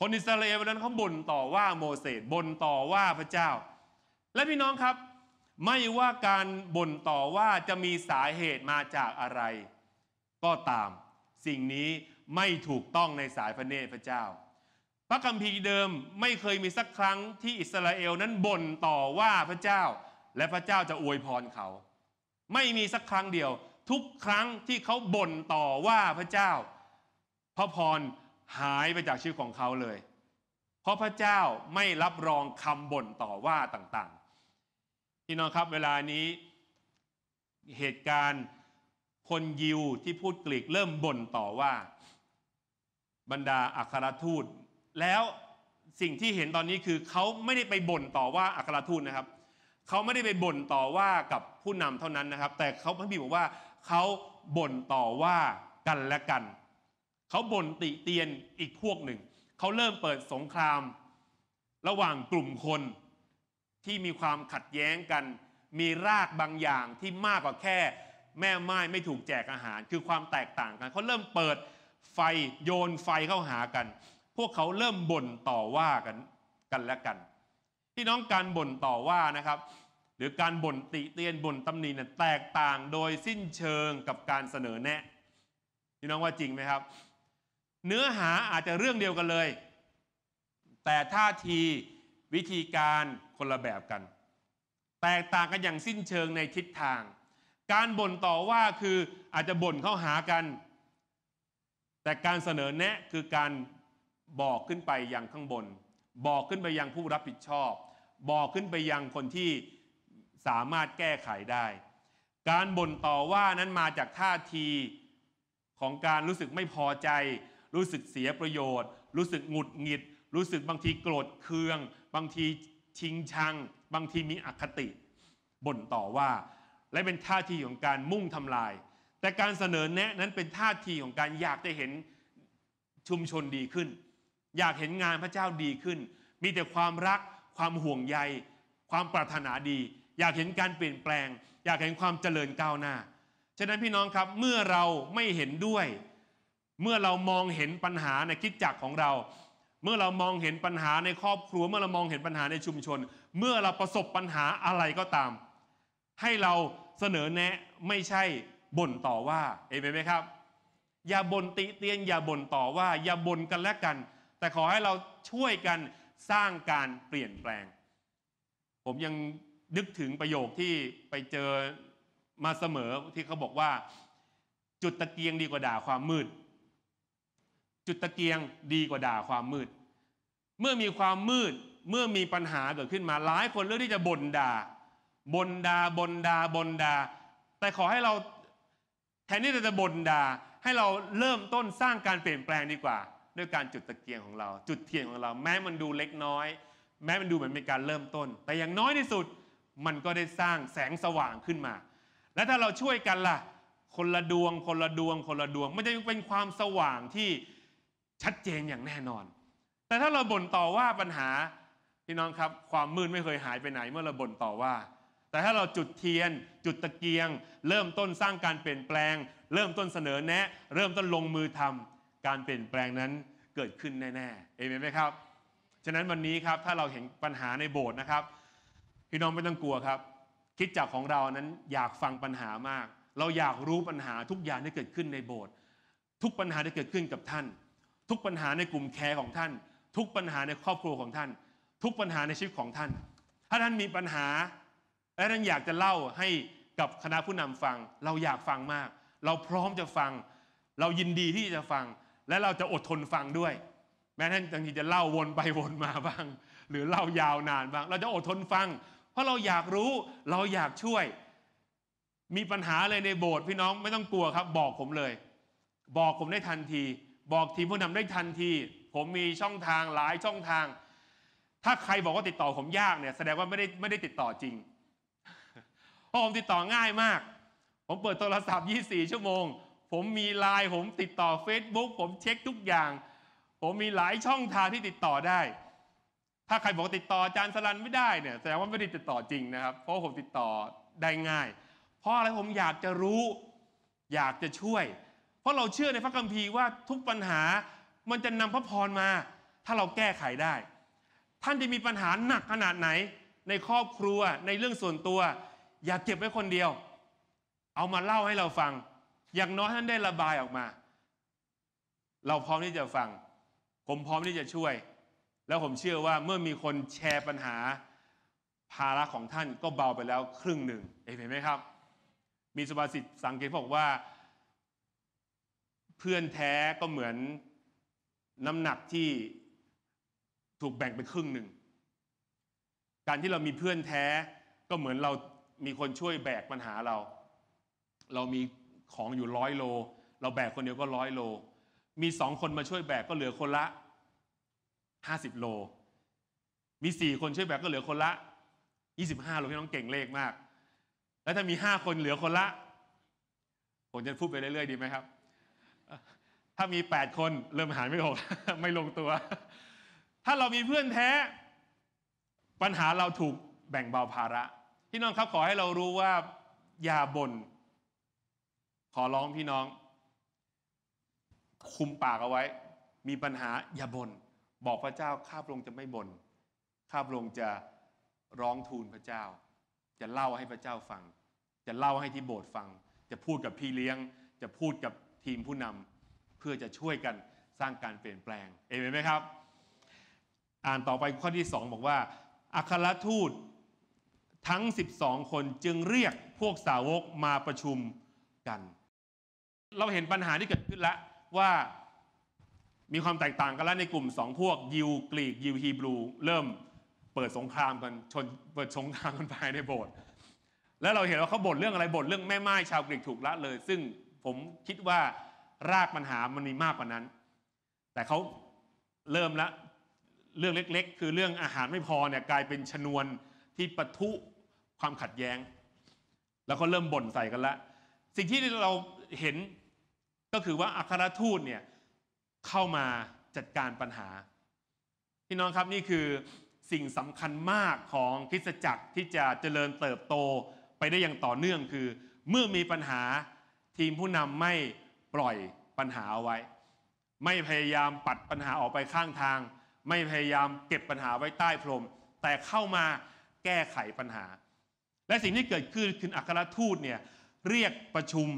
คนอิสราเอลนั้นเขาบ่นต่อว่าโมเสสบ่นต่อว่าพระเจ้า และพี่น้องครับไม่ว่าการบ่นต่อว่าจะมีสาเหตุมาจากอะไร ก็ตาม สิ่งนี้ไม่ถูกต้องในสายพระเนตรพระเจ้าพระคัมภีร์เดิมไม่เคยมีสักครั้งที่อิสราเอลนั้นบ่นต่อว่าพระเจ้า และพระเจ้าจะอวยพรเขา ไม่มีสักครั้งเดียว ทุกครั้งที่เขาบ่นต่อว่าพระเจ้าพระพรหายไปจากชีวิตของเขาเลย เพราะพระเจ้าไม่รับรองคำบ่นต่อว่าต่างๆพี่น้องครับ เวลานี้ เหตุการณ์คนยิวที่พูดกรีกเริ่มบ่นต่อว่า บรรดาอัครทูตแล้วสิ่งที่เห็นตอนนี้คือเขาไม่ได้ไปบ่นต่อว่าอัครทูตนะครับ เขาไม่ได้ไปบ่นต่อว่ากับผู้นำเท่านั้นนะครับ แต่เขาพระบิดบอกว่าเขาบ่นต่อว่ากันและกัน เขาบ่นติเตียนอีกพวกหนึ่ง เขาเริ่มเปิดสงคราม ระหว่างกลุ่มคน ที่มีความขัดแย้งกัน มีรากบางอย่างที่มากกว่าแค่ แม่ไม้ไม่ถูกแจกอาหาร คือความแตกต่างกันเขาเริ่มเปิดไฟโยนไฟเข้าหากันพวกเขาเริ่มบ่นต่อว่ากันกันและกันพี่น้องการบ่นต่อว่านะครับ หรือการบ่นติเตียนบ่นตำหนิเนี่ยแตกต่างโดยสิ้นเชิงกับการเสนอแนะพี่น้องว่าจริงไหมครับ เนื้อหาอาจจะเรื่องเดียวกันเลย แต่ท่าทีวิธีการคนละแบบกัน แตกต่างกันอย่างสิ้นเชิงในทิศทาง การบ่นต่อว่าคืออาจจะบ่นเข้าหากัน แต่การเสนอแนะคือการบอกขึ้นไปยังข้างบน บอกขึ้นไปยังผู้รับผิดชอบ บอกขึ้นไปยังคนที่สามารถแก้ไขได้ การบ่นต่อว่านั้นมาจากท่าทีของการรู้สึกไม่พอใจ รู้สึกเสียประโยชน์ รู้สึกหงุดหงิด รู้สึกบางทีโกรธเคือง บางทีชิงชัง บางทีมีอคติ บ่นต่อว่าและเป็นท่าทีของการมุ่งทำลาย แต่การเสนอแนะนั้นเป็นท่าทีของการอยากจะเห็นชุมชนดีขึ้นอยากเห็นงานพระเจ้าดีขึ้น มีแต่ความรัก ความห่วงใย ความปรารถนาดี อยากเห็นการเปลี่ยนแปลง อยากเห็นความเจริญก้าวหน้า ฉะนั้นพี่น้องครับ เมื่อเราไม่เห็นด้วย เมื่อเรามองเห็นปัญหาในคิดจักของเรา เมื่อเรามองเห็นปัญหาในครอบครัว เมื่อเรามองเห็นปัญหาในชุมชน เมื่อเราประสบปัญหาอะไรก็ตาม ให้เราเสนอแนะไม่ใช่บ่นต่อว่า เอเมนไหมครับ อย่าบ่นติเตียน อย่าบ่นต่อว่า อย่าบ่นกันและกันแต่ขอให้เราช่วยกันสร้างการเปลี่ยนแปลง ผมยังนึกถึงประโยคที่ไปเจอมาเสมอที่เขาบอกว่า จุดตะเกียงดีกว่าด่าความมืด จุดตะเกียงดีกว่าด่าความมืด เมื่อมีความมืดเมื่อมีปัญหาเกิดขึ้นมาหลายคนเลือกที่จะบ่นด่าบ่นด่าบ่นด่าบ่นด่าแต่ขอให้เราแทนที่จะบ่นด่าให้เราเริ่มต้นสร้างการเปลี่ยนแปลงดีกว่าด้วยการจุดตะเกียงของเรา จุดเทียนของเราแม้มันดูเล็กน้อย แม้มันดูเหมือนเป็นการเริ่มต้น แต่อย่างน้อยที่สุดมันก็ได้สร้างแสงสว่างขึ้นมา และถ้าเราช่วยกันล่ะคนละดวงคนละดวง คนละดวง มันจะเป็นความสว่างที่ชัดเจนอย่างแน่นอน แต่ถ้าเราบ่นต่อว่าปัญหาพี่น้องครับความมืดไม่เคยหายไปไหน เมื่อเราบ่นต่อว่า แต่ถ้าเราจุดเทียน จุดตะเกียง เริ่มต้นสร้างการเปลี่ยนแปลง เริ่มต้นเสนอแนะ เริ่มต้นลงมือทำการเปลี่ยนแปลงนั้นเกิดขึ้นแน่ๆ เอเมนไหมครับ ฉะนั้นวันนี้ครับถ้าเราเห็นปัญหาในโบสถ์นะครับพี่น้องไม่ต้องกลัวครับคิดจักของเรานั้นอยากฟังปัญหามาก เราอยากรู้ปัญหาทุกอย่างที่เกิดขึ้นในโบสถ์ทุกปัญหาที่เกิดขึ้นกับท่าน ทุกปัญหาในกลุ่มแคร์ของท่าน ทุกปัญหาในครอบครัวของท่าน ทุกปัญหาในชีวิตของท่าน ถ้าท่านมีปัญหาและท่านอยากจะเล่าให้กับคณะผู้นำฟัง เราอยากฟังมาก เราพร้อมจะฟัง เรายินดีที่จะฟังและเราจะอดทนฟังด้วย แม้ท่านบางทีจะเล่าวนไปวนมาบ้าง หรือเล่ายาวนานบ้างเราจะอดทนฟัง เพราะเราอยากรู้เราอยากช่วย มีปัญหาอะไรในโบสถ์พี่น้องไม่ต้องกลัวครับ บอกผมเลย บอกผมได้ทันที บอกทีมผู้นำได้ทันที ผมมีช่องทางหลายช่องทาง ถ้าใครบอกว่าติดต่อผมยากเนี่ยแสดงว่าไม่ได้ไม่ได้ติดต่อจริงเพราะผมติดต่อง่ายมาก ผมเปิดโทรศัพท์ 24 ชั่วโมงผมมีไลน์ผมติดต่อ Facebook ผมเช็คทุกอย่าง ผมมีหลายช่องทางที่ติดต่อได้ ถ้าใครบอกติดต่ออาจารย์สลันไม่ได้เนี่ยแสดงว่าไม่ได้ติดต่อจริงนะครับ เพราะผมติดต่อได้ง่าย เพราะอะไรผมอยากจะรู้ อยากจะช่วย เพราะเราเชื่อในพระคัมภีร์ว่าทุกปัญหามันจะนำพระพรมา ถ้าเราแก้ไขได้ ท่านจะมีปัญหาหนักขนาดไหนในครอบครัวในเรื่องส่วนตัว อย่าเก็บไว้คนเดียว เอามาเล่าให้เราฟังอย่างน้อยท่านได้ระบายออกมา เราพร้อมที่จะฟังผมพร้อมที่จะช่วย แล้วผมเชื่อว่าเมื่อมีคนแชร์ปัญหา ภาระของท่านก็เบาไปแล้วครึ่งหนึ่งเห็นไหมครับ มีสุภาษิตสังเกตบอกว่า เพื่อนแท้ก็เหมือนน้ำหนักที่ถูกแบ่งเป็นครึ่งหนึ่ง การที่เรามีเพื่อนแท้ก็เหมือนเรามีคนช่วยแบกปัญหาเรา เรามีของอยู่ร้อยโล เราแบกคนเดียวก็ร้อยโล มีสองคนมาช่วยแบกก็เหลือคนละห้าสิบโล มีสี่คนช่วยแบกก็เหลือคนละยี่สิบห้าโลพี่น้องเก่งเลขมาก แล้วถ้ามีห้าคนเหลือคนละ ผมจะพูดไปเรื่อยๆดีไหมครับ ถ้ามีแปดคนเริ่มหายไม่ออกไม่ลงตัว ถ้าเรามีเพื่อนแท้ ปัญหาเราถูกแบ่งเบาภาระพี่น้องครับขอให้เรารู้ว่าอย่าบ่นขอร้องพี่น้องคุมปากเอาไว้มีปัญหา อย่าบน่นบอกพระเจ้าข้าพระองค์จะไม่บน่นข้าพระองค์จะร้องทูลพระเจ้า จะเล่าให้พระเจ้าฟัง จะเล่าให้ที่โบสถ์ฟัง จะพูดกับพี่เลี้ยงจะพูดกับทีมผู้นำเพื่อจะช่วยกันสร้างการเปลี่ยนแปลงเอเมนไหมครับ อ่านต่อไปข้อที่ 2 บอกว่า อัครทูตทั้ง 12 คนจึงเรียกพวกสาวกมาประชุมกันเราเห็นปัญหาที่เกิดขึ้นแล้วว่ามีความแตกต่างกันแล้วในกลุ่มสองพวกยิวกรีกยิวฮีบรูเริ่มเปิดสงครามกันชนเปิดสงครามกันภายในโบสถ์แล้วเราเห็นว่าเขาบ่นเรื่องอะไรบ่นเรื่องแม่ไม้ชาวกรีกถูกละเลยซึ่งผมคิดว่ารากปัญหามันมีมากกว่านั้น แต่เขาเริ่มละ เรื่องเล็กๆ คือเรื่องอาหารไม่พอเนี่ยกลายเป็นชนวนที่ปะทุความขัดแย้ง แล้วก็เริ่มบ่นใส่กันละสิ่งที่เราเห็นก็คือว่า อัครทูตเนี่ยเข้ามาจัดการปัญหาพี่น้องครับนี่คือสิ่งสำคัญมากของคริสตจักรที่จะเจริญเติบโตไปได้อย่างต่อเนื่องคือเมื่อมีปัญหาทีมผู้นำไม่ปล่อยปัญหาเอาไว้ ไม่พยายามปัดปัญหาออกไปข้างทาง ไม่พยายามเก็บปัญหาไว้ใต้พรม แต่เข้ามาแก้ไขปัญหา และสิ่งที่เกิดขึ้นคืออัครทูตเนี่ยเรียกประชุม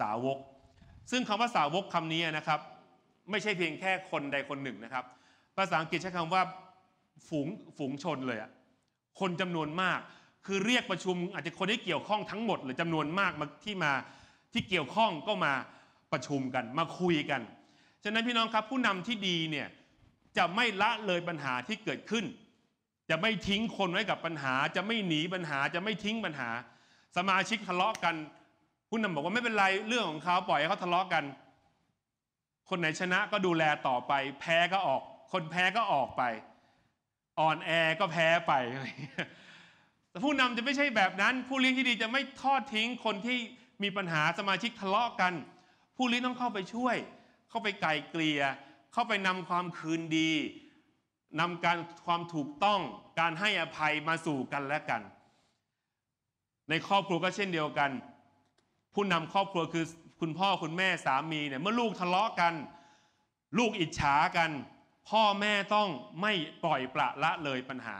สาวกซึ่งคำว่าสาวกคำนี้นะครับ ไม่ใช่เพียงแค่คนใดคนหนึ่งนะครับ ภาษาอังกฤษใช้คำว่าฝูงฝูงชนเลยอะคนจำนวนมากคือเรียกประชุม อาจจะคนที่เกี่ยวข้องทั้งหมดหรือจำนวนมากมาที่มาที่เกี่ยวข้องก็มาประชุมกัน มาคุยกัน ฉะนั้นพี่น้องครับผู้นำที่ดีเนี่ยจะไม่ละเลยปัญหาที่เกิดขึ้น จะไม่ทิ้งคนไว้กับปัญหา จะไม่หนีปัญหาจะไม่ทิ้งปัญหา สมาชิกทะเลาะกันผู้นำบอกว่าไม่เป็นไร เรื่องของเขาปล่อยให้เขาทะเลาะกกัน คนไหนชนะก็ดูแลต่อไป แพ้ก็ออก คนแพ้ก็ออกไป อ่อนแอก็แพ้ไป แต่ผู้นำจะไม่ใช่แบบนั้น ผู้เลี้ยงที่ดีจะไม่ทอดทิ้งคนที่มีปัญหาสมาชิกทะเลาะกกัน ผู้เลี้ยงต้องเข้าไปช่วย เข้าไปไกลเกลี่ยเข้าไปนำความคืนดี นำการความถูกต้องการให้อภัยมาสู่กันและกัน ในครอบครัวก็เช่นเดียวกันผู้นำครอบครัวคือคุณพ่อคุณแม่สามีเนี่ยเมื่อลูกทะเลาะกัน ลูกอิจฉากัน พ่อแม่ต้องไม่ปล่อยปละละเลยปัญหา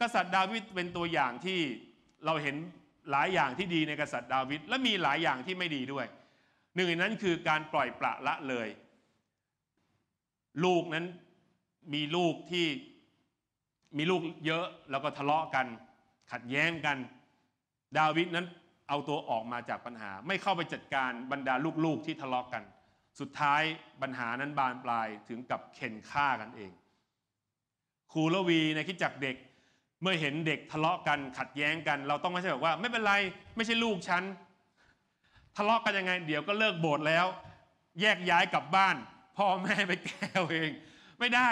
กษัตริย์ดาวิดเป็นตัวอย่างที่เราเห็นหลายอย่างที่ดีในกษัตริย์ดาวิดและมีหลายอย่างที่ไม่ดีด้วย หนึ่งในนั้นคือการปล่อยปละละเลย ลูกนั้นมีลูกที่มีลูกเยอะแล้วก็ทะเลาะกัน ขัดแย้งกันดาวิดนั้นเอาตัวออกมาจากปัญหา ไม่เข้าไปจัดการบรรดาลูกๆที่ทะเลาะกกัน สุดท้ายปัญหานั้นบานปลายถึงกับเข็นฆ่ากันเองครูละวีในคิดจักเด็กเมื่อเห็นเด็กทะเลาะกันขัดแย้งกัน เราต้องไม่ใช่แบบว่า ไม่เป็นไรไม่ใช่ลูกฉันทะเลาะกันยังไงเดี๋ยวก็เลิกโบสถ์แล้ว แยกย้ายกลับบ้านพ่อแม่ไปแก้เอง ไม่ได้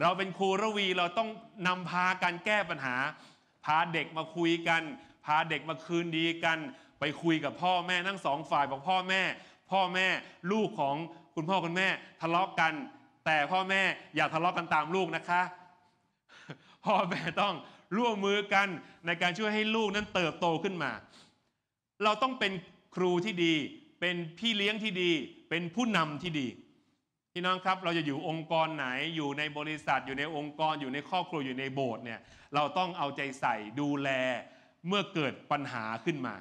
เราเป็นครูระวีเราต้องนำพาการแก้ปัญหาพาเด็กมาคุยกันพาเด็กมาคืนดีกันไปคุยกับพ่อแม่ทั้งสองฝ่ายบอกพ่อแม่ พ่อแม่ลูกของคุณพ่อคุณแม่ทะเลาะกัน แต่พ่อแม่อย่าทะเลาะกันตามลูกนะคะ พ่อแม่ต้องร่วมมือกันในการช่วยให้ลูกนั้นเติบโตขึ้นมา เราต้องเป็นครูที่ดี เป็นพี่เลี้ยงที่ดีเป็นผู้นำที่ดีพี่น้องครับเราจะอยู่องค์กรไหนอยู่ในบริษัทอยู่ในองค์กรอยู่ในครอบครัวอยู่ในโบสถ์เนี่ยเราต้องเอาใจใส่ดูแลเมื่อเกิดปัญหาขึ้นมา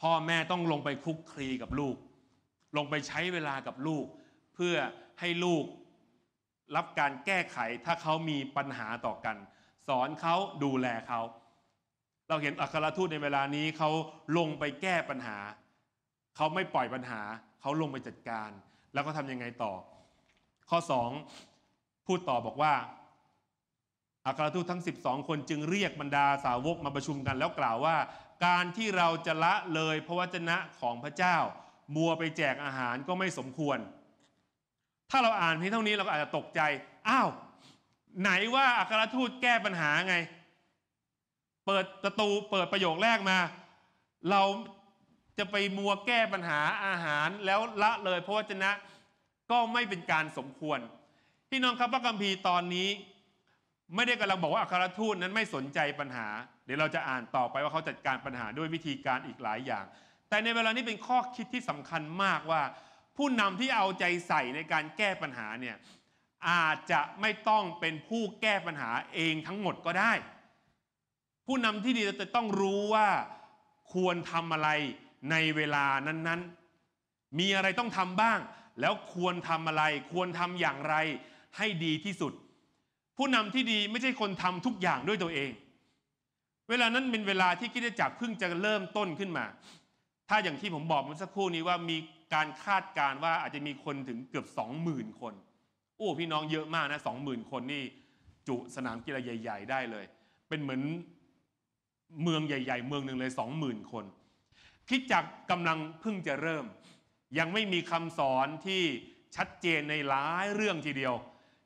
พ่อแม่ต้องลงไปคุกคลี กับลูก ลงไปใช้เวลากับลูก เพื่อให้ลูกรับการแก้ไขถ้าเขามีปัญหาต่อกัน สอนเขาดูแลเขา เราเห็นอัครทูตในเวลานี้เขาลงไปแก้ปัญหา เขาไม่ปล่อยปัญหา เขาลงไปจัดการ แล้วก็ทำยังไงต่อ ข้อ 2 พูดต่อบอกว่าอัครทูตทั้ง 12 คนจึงเรียกบรรดาสาวก มาประชุมกันแล้วกล่าวว่า การที่เราจะละเลยพระวจนะของพระเจ้า มัวไปแจกอาหารก็ไม่สมควร ถ้าเราอ่านเพียงเท่านี้เราก็อาจจะตกใจอ้าวไหนว่าอัครทูตแก้ปัญหาไง เปิดประตูเปิดประโยคแรกมา เราจะไปมัวแก้ปัญหาอาหารแล้วละเลยพระวจนะ ก็ไม่เป็นการสมควรพี่น้องครับพระคัมภีร์ตอนนี้ไม่ได้กำลังบอกว่าอัครทูตนั้นไม่สนใจปัญหาเดี๋ยวเราจะอ่านต่อไปว่าเขาจัดการปัญหาด้วยวิธีการอีกหลายอย่าง แต่ในเวลานี้เป็นข้อคิดที่สำคัญมากว่า ผู้นำที่เอาใจใส่ในการแก้ปัญหาเนี่ยอาจจะไม่ต้องเป็นผู้แก้ปัญหาเองทั้งหมดก็ได้ ผู้นำที่ดีจะต้องรู้ว่าควรทำอะไรในเวลานั้นๆ มีอะไรต้องทำบ้าง แล้วควรทำอะไร ควรทำอย่างไรให้ดีที่สุดผู้นำที่ดีไม่ใช่คนทำทุกอย่างด้วยตัวเอง เวลานั้นเป็นเวลาที่คิดจักเพิ่งจะเริ่มต้นขึ้นมา ถ้าอย่างที่ผมบอกเมื่อสักครู่นี้ว่ามีการคาดการว่าอาจจะมีคนถึงเกือบ20,000คน โอ้ พี่น้องเยอะมากนะ20,000คนนี่ จุสนามกีฬาใหญ่ ๆ ได้เลย เป็นเหมือนเมืองใหญ่ ๆเมืองหนึ่งเลย20,000คน คิดจักกำลังเพิ่งจะเริ่ม ยังไม่มีคำสอนที่ชัดเจนในหลายเรื่องทีเดียว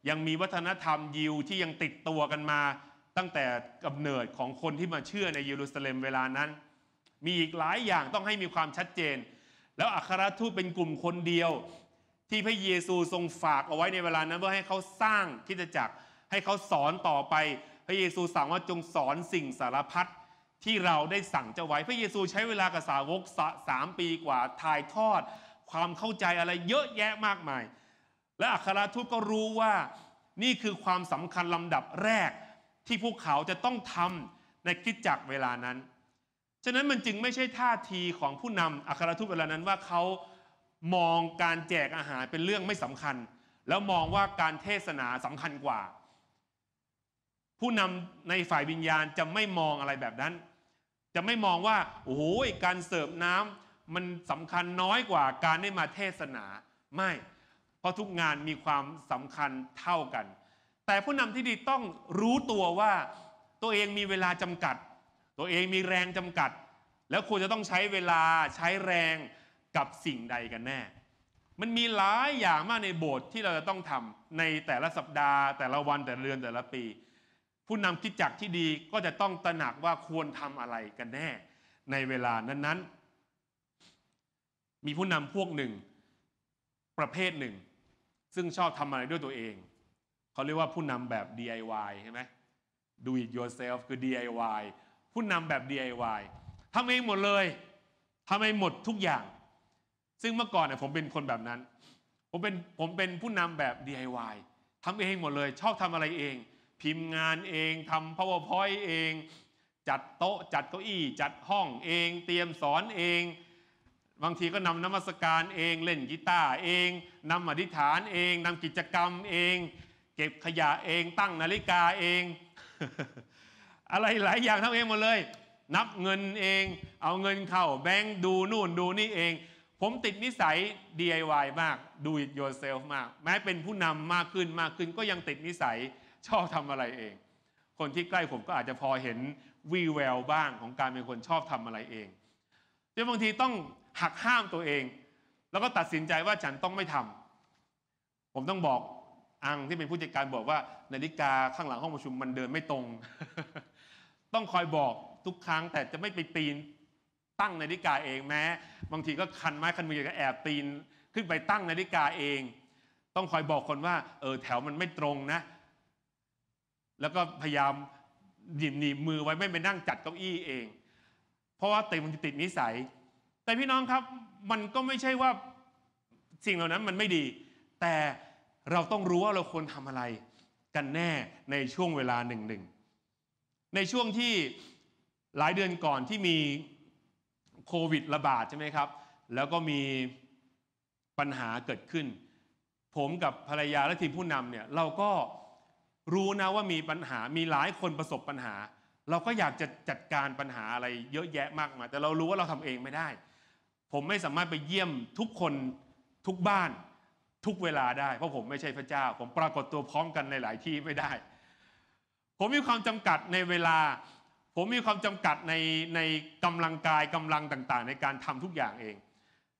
ยังมีวัฒนธรรมยิวที่ยังติดตัวกันมาตั้งแต่กำเนิดของคนที่มาเชื่อในเยรูซาเล็มเวลานั้น มีอีกหลายอย่างต้องให้มีความชัดเจน แล้ว อัครทูตเป็นกลุ่มคนเดียว ที่พระเยซูทรงฝากเอาไว้ในเวลานั้น เพื่อให้เขาสร้างคิดจักรให้เขาสอนต่อไป พระเยซูสั่งว่าจงสอนสิ่งสารพัดที่เราได้สั่งจะไว้พระเยซูใช้เวลากับสาวกสามปีกว่าถ่ายทอด ความเข้าใจอะไรเยอะแยะมากมายและอัครทูตก็รู้ว่า นี่คือความสำคัญลำดับแรกที่พวกเขาจะต้องทำในคิดจักเวลานั้น ฉะนั้นมันจึงไม่ใช่ท่าทีของผู้นำอัครทูตเวลานั้นว่าเขามองการแจกอาหารเป็นเรื่องไม่สำคัญ แล้วมองว่าการเทศนาสำคัญกว่า ผู้นำในฝ่ายวิญญาณจะไม่มองอะไรแบบนั้น จะไม่มองว่าโอ้โหการเสิร์ฟน้ำมันสำคัญน้อยกว่าการได้มาเทศนาไม่ราะทุกงานมีความสำคัญเท่ากัน แต่ผู้นำที่ดีต้องรู้ตัวว่าตัวเองมีเวลาจำกัด ตัวเองมีแรงจำกัด แล้วควรจะต้องใช้เวลาใช้แรงกับสิ่งใดกันแน่ มันมีหลายอย่างมากในโบสถ์ที่เราจะต้องทำในแต่ละสัปดาห์แต่ละวันแต่ละเดือนแต่ละปี ผู้นำคิดจักที่ดีก็จะต้องตระหนักว่าควรทำอะไรกันแน่ ในเวลานั้นๆ มีผู้นำพวกหนึ่งประเภทหนึ่งซึ่งชอบทำอะไรด้วยตัวเอง เขาเรียกว่าผู้นำแบบ DIY ใช่ไหม Do it yourself คือ DIY ผู้นำแบบ DIY ทำเองหมดเลยทำเองหมดทุกอย่าง ซึ่งเมื่อก่อนเนี่ยผมเป็นคนแบบนั้น ผมเป็นผมเป็นผู้นำแบบ DIY ทำเองหมดเลย ชอบทำอะไรเอง พิมพ์งานเองทำ powerpoint เอง จัดโต๊ะ จัดเก้าอี้ จัดห้องเอง เตรียมสอนเองบางทีก็นำนมัสการเอง เล่นกีตาร์เองนำอธิษฐานเองนำกิจกรรมเอง เก็บขยะเอง ตั้งนาฬิกาเอง อะไรหลายอย่างทำเองหมดเลย นับเงินเอง เอาเงินเข้า แบงค์ดูนู่นดูนี่เอง ผมติดนิสัย DIY มากดู it yourself มาก แม้เป็นผู้นำมากขึ้นมากขึ้นก็ยังติดนิสัยชอบทำอะไรเอง คนที่ใกล้ผมก็อาจจะพอเห็นวีแววบ้างของการเป็นคนชอบทำอะไรเองจนบางทีต้องหักห้ามตัวเอง แล้วก็ตัดสินใจว่าฉันต้องไม่ทำ ผมต้องบอกอังที่เป็นผู้จัดการบอกว่านาฬิกาข้างหลังห้องประชุมมันเดินไม่ตรง ต้องคอยบอก ทุกครั้ง แต่จะไม่ไปตีน ตั้งนาฬิกาเองแม้ บางทีก็คันไม้คันมือก็แอบตีน ขึ้นไปตั้งนาฬิกาเอง ต้องคอยบอกคนว่า เออแถวมันไม่ตรงนะ แล้วก็พยายามหยิบหนีมือไว้ไม่ไปนั่งจัดเก้าอี้เอง เพราะว่าเต็มมันจะติดนิสัยแต่พี่น้องครับมันก็ไม่ใช่ว่าสิ่งเหล่านั้นมันไม่ดี แต่เราต้องรู้ว่าเราควรทำอะไรกันแน่ในช่วงเวลาหนึ่งหนึ่งในช่วงที่หลายเดือนก่อนที่มีโควิดระบาดใช่ไหมครับ แล้วก็มีปัญหาเกิดขึ้น ผมกับภรรยาและทีมผู้นำเนี่ยเราก็รู้นะว่ามีปัญหามีหลายคนประสบปัญหา เราก็อยากจะจัดการปัญหาอะไรเยอะแยะมากมายแต่เรารู้ว่าเราทำเองไม่ได้ผมไม่สามารถไปเยี่ยมทุกคนทุกบ้านทุกเวลาได้ เพราะผมไม่ใช่พระเจ้า ผมปรากฏตัวพร้อมกันในหลายที่ไม่ได้ ผมมีความจำกัดในเวลา ผมมีความจำกัดในในกำลังกายกำลังต่างๆ ในการทำทุกอย่างเอง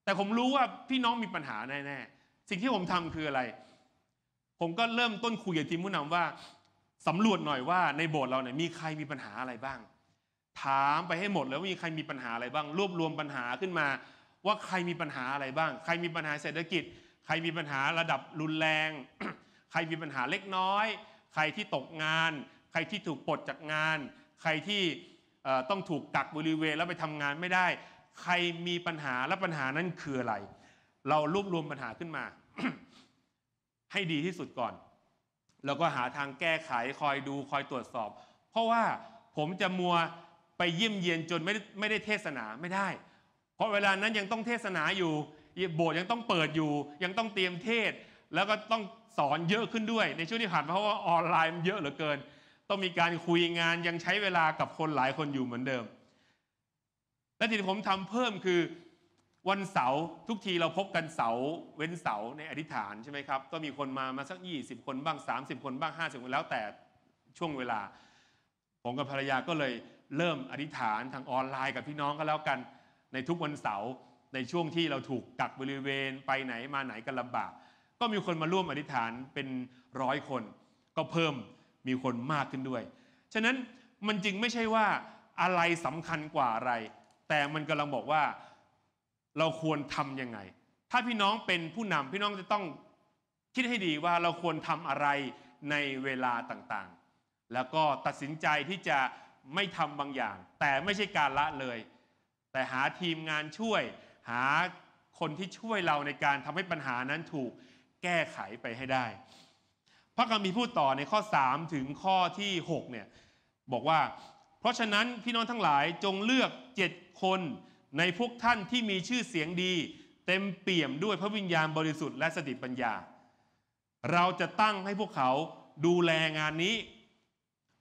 แต่ผมรู้ว่าพี่น้องมีปัญหาแน่ๆสิ่งที่ผมทำคืออะไร ผมก็เริ่มต้นคุยกับทีมผู้นำว่าสำรวจหน่อยว่า ในโบสถ์เราเนี่ยมีใครมีปัญหาอะไรบ้าง ถามไปให้หมดแล้วมีใครมีปัญหาอะไรบ้าง รวบรวมปัญหาขึ้นมาว่าใครมีปัญหาอะไรบ้าง ใครมีปัญหาเศรษฐกิจ ใครมีปัญหาระดับรุนแรง ใครมีปัญหาเล็กน้อย ใครที่ตกงาน ใครที่ถูกปลดจากงาน ใครที่ต้องถูกกักบริเวณแล้วไปทำงานไม่ได้ ใครมีปัญหาและปัญหานั้นคืออะไร เรารวบรวมปัญหาขึ้นมาให้ดีที่สุดก่อน แล้วก็หาทางแก้ไขคอยดูคอยตรวจสอบ เพราะว่าผมจะมัวไปเยี่ยมเยียนจนไม่ไม่ได้เทศนาไม่ได้เพราะเวลานั้นยังต้องเทศนาอยู่ โบสถ์ยังต้องเปิดอยู่ยังต้องเตรียมเทศแล้วก็ต้องสอนเยอะขึ้นด้วยในช่วงที่ผ่านมาเพราะว่าออนไลน์มันเยอะเหลือเกิน ต้องมีการคุยงานยังใช้เวลากับคนหลายคนอยู่เหมือนเดิม และที่ผมทำเพิ่มคือวันเสาร์ทุกทีเราพบกันเสาร์เว้นเสาร์ในอธิษฐาน ใช่ไหมครับก็มีคนมามาสัก 20 คน บ้าง 30 คนบ้าง 50 คน แล้วแต่ช่วงเวลา ผมกับภรรยาก็เลยเริ่มอธิษฐานทางออนไลน์กับพี่น้องก็แล้วกันในทุกวันเสาร์ในช่วงที่เราถูกกักบริเวณไปไหนมาไหนกันลำบาก ก็มีคนมาร่วมอธิษฐานเป็นร้อยคน ก็เพิ่มมีคนมากขึ้นด้วย ฉะนั้นมันจึงไม่ใช่ว่าอะไรสำคัญกว่าอะไร แต่มันกำลังบอกว่าเราควรทำยังไง ถ้าพี่น้องเป็นผู้นำพี่น้องจะต้องคิดให้ดีว่าเราควรทำอะไรในเวลาต่างๆ แล้วก็ตัดสินใจที่จะไม่ทำบางอย่าง แต่ไม่ใช่การละเลยแต่หาทีมงานช่วยหาคนที่ช่วยเราในการทำให้ปัญหานั้นถูกแก้ไขไปให้ได้ พระคัมภีร์พูดต่อในข้อ 3 ถึงข้อที่6เนี่ยบอกว่า เพราะฉะนั้นพี่น้องทั้งหลายจงเลือกเจ็ดคนในพวกท่านที่มีชื่อเสียงดี เต็มเปี่ยมด้วยพระวิญญาณบริสุทธิ์และสติปัญญา เราจะตั้งให้พวกเขาดูแลงานนี้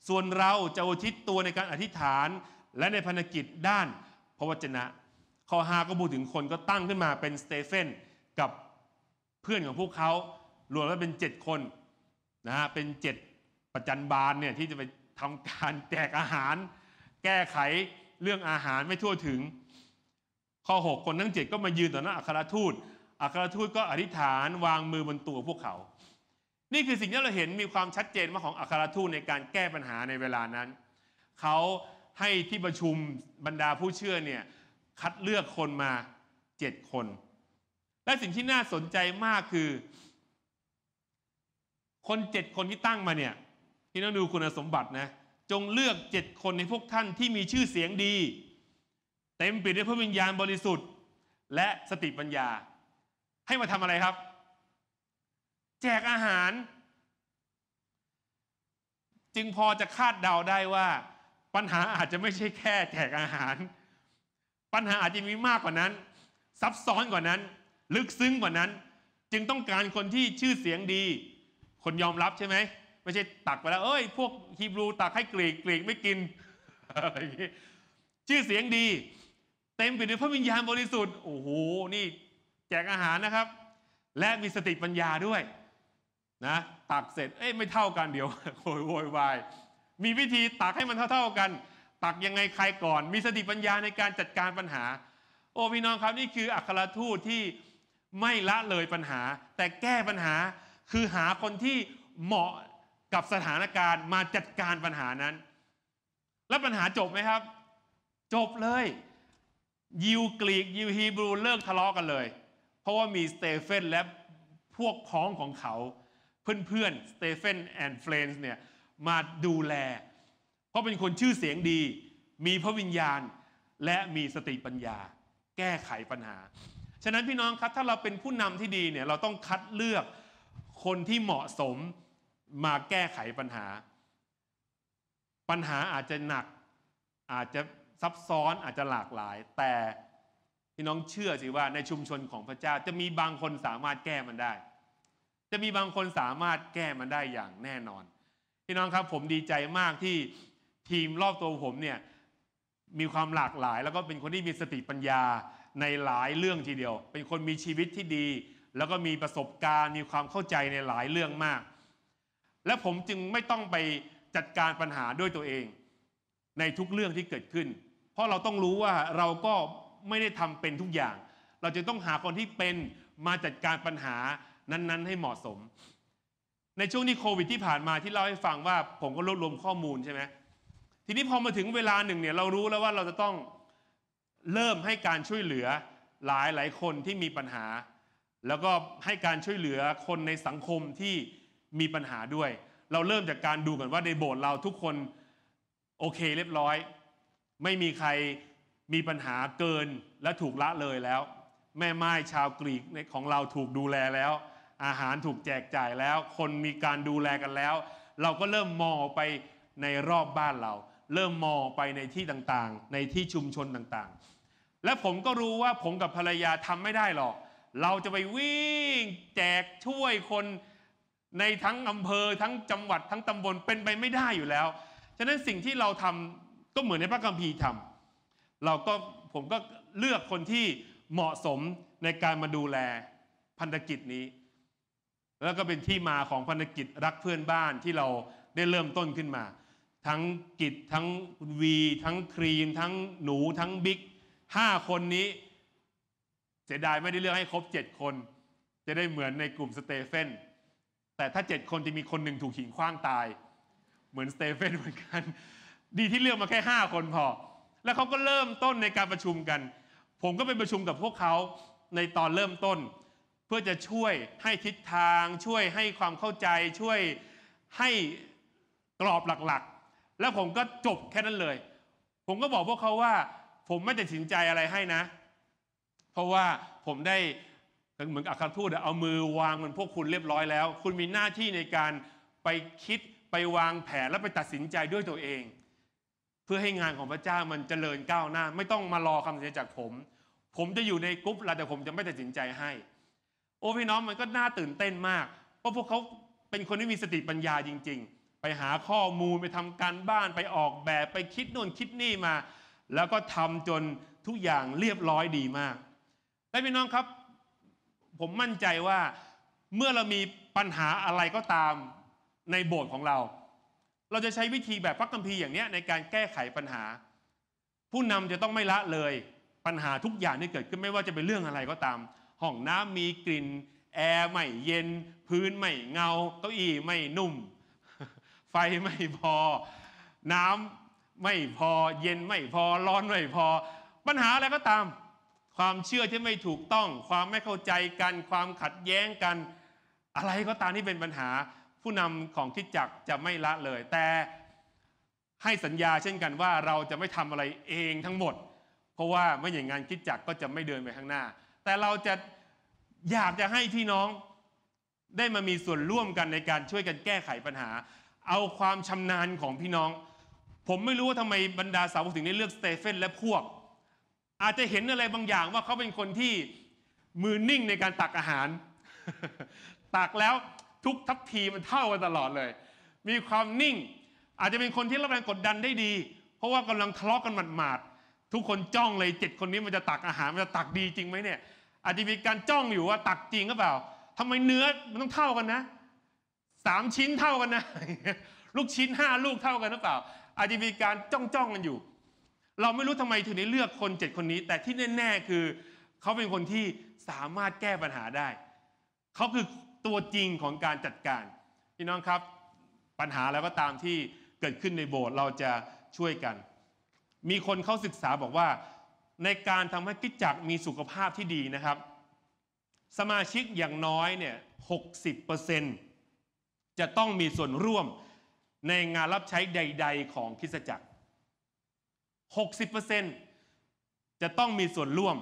ส่วนเราจะอุทิศตัวในการอธิษฐานและในภารกิจด้านพระวจนะข้อ5ก็พูดถึงคนก็ตั้งขึ้นมาเป็นสเตเฟนกับเพื่อนของพวกเขารวมแล้วเป็น 7 คนนะฮะเป็น 7 ประจันบาลเนี่ยที่จะไปทำการแจกอาหาร แก้ไขเรื่องอาหารไม่ทั่วถึง ข้อ 6 คนทั้ง 7 ก็มายืนต่อหน้าอัครทูตอัครทูตก็อธิษฐานวางมือบนตัวพวกเขา นี่คือสิ่งที่เราเห็นมีความชัดเจนมาของอัครทูตในการแก้ปัญหาในเวลานั้นเขาให้ที่ประชุมบรรดาผู้เชื่อเนี่ย คัดเลือกคนมาเจ็ดคน และสิ่งที่น่าสนใจมากคือ คนเจ็ดคนที่ตั้งมาเนี่ย ที่ต้องดูคุณสมบัตินะ จงเลือกเจ็ดคนในพวกท่านที่มีชื่อเสียงดีเต็มิดด้วยพระวิญญาณบริสุทธิ์และสติปัญญา ให้มาทำอะไรครับ แจกอาหาร จึงพอจะคาดเดาได้ว่าปัญหาอาจจะไม่ใช่แค่แจกอาหาร ปัญหาอาจจะมีมากกว่านั้น ซับซ้อนกว่านั้น ลึกซึ้งกว่านั้น จึงต้องการคนที่ชื่อเสียงดี คนยอมรับใช่ไหม ไม่ใช่ตักไปแล้วเอ้ย พวกฮีบรูตักให้กรีกกรีกไม่กิน ชื่อเสียงดี เต็มไปด้วยพระวิญญาณบริสุทธิ์โอ้โหนี่แจกอาหารนะครับ และมีสติปัญญาด้วยนะตักเสร็จเอ้ยไม่เท่ากันเดี๋ยวโวยวายมีวิธีตักให้มันเท่าๆกัน ตักยังไงใครก่อนมีสติปัญญาในการจัดการปัญหา โอ้พี่น้องครับนี่คืออัครทูตที่ไม่ละเลยปัญหา แต่แก้ปัญหาคือหาคนที่เหมาะกับสถานการณ์มาจัดการปัญหานั้น แล้วปัญหาจบไหมครับ จบเลยยิวกรีกยิวฮีบรูเลิกทะเลาะกันเลยเพราะว่ามีสเตเฟนและพวกพ้องของเขา เพื่อนๆสเตเฟนแอนด์เฟรนส์เนี่ยมาดูแล เพราะเป็นคนชื่อเสียงดี มีพระวิญญาณและมีสติปัญญา แก้ไขปัญหา ฉะนั้นพี่น้องครับถ้าเราเป็นผู้นำที่ดีเนี่ยเราต้องคัดเลือกคนที่เหมาะสมมาแก้ไขปัญหา ปัญหาอาจจะหนักอาจจะซับซ้อนอาจจะหลากหลาย แต่พี่น้องเชื่อสิว่าในชุมชนของพระเจ้าจะมีบางคนสามารถแก้มันได้ จะมีบางคนสามารถแก้มันได้อย่างแน่นอนพี่น้องครับ ผมดีใจมากที่ทีม รอบตัวผมเนี่ยมีความหลากหลาย แล้วก็เป็นคนที่มีสติปัญญาในหลายเรื่องทีเดียว เป็นคนมีชีวิตที่ดี แล้วก็มีประสบการณ์ มีความเข้าใจในหลายเรื่องมาก และผมจึงไม่ต้องไปจัดการปัญหาด้วยตัวเอง ในทุกเรื่องที่เกิดขึ้น เพราะเราต้องรู้ว่าเราก็ไม่ได้ทำเป็นทุกอย่าง เราจะต้องหาคนที่เป็นมาจัดการปัญหานั้น ๆ ให้เหมาะสมในช่วงที่โควิดที่ผ่านมาที่เล่าให้ฟังว่าผมก็รวบรวมข้อมูลใช่ไหมทีนี้พอมาถึงเวลาหนึ่งเนี่ยเรารู้แล้วว่าเราจะต้องเริ่มให้การช่วยเหลือหลายหลายคนที่มีปัญหา แล้วก็ให้การช่วยเหลือคนในสังคมที่มีปัญหาด้วย เราเริ่มจากการดูก่อนว่าในโบสถ์เราทุกคนโอเคเรียบร้อย ไม่มีใครมีปัญหาเกินและถูกละเลยแล้ว แม่ไม้ชาวกรีกของเราถูกดูแลแล้วอาหารถูกแจกจ่ายแล้วคนมีการดูแลกันแล้ว เราก็เริ่มมองไปในรอบบ้านเรา เริ่มมองไปในที่ต่างๆ ในที่ชุมชนต่างๆ และผมก็รู้ว่าผมกับภรรยาทำไม่ได้หรอกเราจะไปวิ่งแจกช่วยคนในทั้งอำเภอทั้งจังหวัดทั้งตำบลเป็นไปไม่ได้อยู่แล้ว ฉะนั้นสิ่งที่เราทำก็เหมือนในพระคัมภีร์ทำเราก็ผมก็เลือกคนที่เหมาะสมในการมาดูแลพันธกิจนี้แล้วก็เป็นที่มาของพันธกิจรักเพื่อนบ้านที่เราได้เริ่มต้นขึ้นมา ทั้งกิจทั้งวี ทั้งครีมทั้งหนูทั้งบิ๊กห้าคนนี้เสียดายไม่ได้เลือกให้ครบเจ็ดคน จะได้เหมือนในกลุ่มสเตเฟนแต่ถ้าเจ็ดคนจะมีคนหนึ่งถูกหินคว้างตาย เหมือนสเตเฟนเหมือนกัน ดีที่เลือกมาแค่ห้าคนพอ แล้วเขาก็เริ่มต้นในการประชุมกัน ผมก็ไปประชุมกับพวกเขาในตอนเริ่มต้นเพื่อจะช่วยให้ทิศทางช่วยให้ความเข้าใจช่วยให้กรอบหลักๆ แล้วผมก็จบแค่นั้นเลย ผมก็บอกพวกเขาว่า ผมไม่ตัดสินใจอะไรให้นะ เพราะว่าผมได้เหมือนอัครทูตเอามือวางมันพวกคุณเรียบร้อยแล้ว คุณมีหน้าที่ในการไปคิดไปวางแผนและไปตัดสินใจด้วยตัวเอง เพื่อให้งานของพระเจ้ามันเจริญก้าวหน้า ไม่ต้องมารอคำสั่งจจากผม ผมจะอยู่ในกรุ๊ปแต่ผมจะไม่ตัดสินใจให้โอ้พี่น้องมันก็น่าตื่นเต้นมาก เพราะพวกเขาเป็นคนที่มีสติปัญญาจริง ๆ ไปหาข้อมูลไปทำการบ้านไปออกแบบไปคิดโน่นคิดนี่มา แล้วก็ทำจนทุกอย่างเรียบร้อยดีมาก และพี่น้องครับผมมั่นใจว่าเมื่อเรามีปัญหาอะไรก็ตามในโบสถ์ของเรา เราจะใช้วิธีแบบพระคัมภีร์อย่างนี้ในการแก้ไขปัญหา ผู้นำจะต้องไม่ละเลยปัญหาทุกอย่างที่เกิดขึ้นไม่ว่าจะเป็นเรื่องอะไรก็ตามห้องน้ำมีกลิ่น แอร์ไม่เย็น พื้นไม่เงาเก้าอี้ไม่นุ่ม ไฟไม่พอ น้ำไม่พอเย็นไม่พอร้อนไม่พอ ปัญหาอะไรก็ตามความเชื่อที่ไม่ถูกต้อง ความไม่เข้าใจกันความขัดแย้งกัน อะไรก็ตามที่เป็นปัญหา ผู้นำของคิดจักจะไม่ละเลยแต่ให้สัญญาเช่นกันว่าเราจะไม่ทำอะไรเองทั้งหมด เพราะว่าไม่อย่างงานคิดจักก็จะไม่เดินไปข้างหน้าแต่เราจะอยากจะให้พี่น้องได้มามีส่วนร่วมกันในการช่วยกันแก้ไขปัญหา เอาความชำนาญของพี่น้อง ผมไม่รู้ว่าทำไมบรรดาสาวกถึงได้เลือกสเตเฟนและพวก อาจจะเห็นอะไรบางอย่างว่าเขาเป็นคนที่มือนิ่งในการตักอาหารตักแล้วทุกทัพทีมันเท่ากันตลอดเลย มีความนิ่ง อาจจะเป็นคนที่รับแรงกดดันได้ดี เพราะว่ากำลังทะเลาะกันหมาดๆทุกคนจ้องเลยเจ็ดคนนี้มันจะตักอาหารมันจะตักดีจริงไหมเนี่ยอาจจะมีการจ้องอยู่ว่าตักจริงหรือเปล่า ทำไมเนื้อมันต้องเท่ากันนะสามชิ้นเท่ากันนะ ลูกชิ้นห้าลูกเท่ากันหรือเปล่า อาจจะมีการจ้องจ้องกันอยู่ เราไม่รู้ทำไมถึงได้เลือกคนเจ็ดคนนี้ แต่ที่แน่ๆคือเขาเป็นคนที่สามารถแก้ปัญหาได้ เขาคือตัวจริงของการจัดการ พี่น้องครับ ปัญหาแล้วก็ตามที่เกิดขึ้นในโบสถ์เราจะช่วยกัน มีคนเขาศึกษาบอกว่าในการทำให้กิจจักรมีสุขภาพที่ดีนะครับ สมาชิกอย่างน้อยเนี่ยหกจะต้องมีส่วนร่วมในงานรับใช้ใด ๆของคิสจักร 60%จะต้องมีส่วนร่วม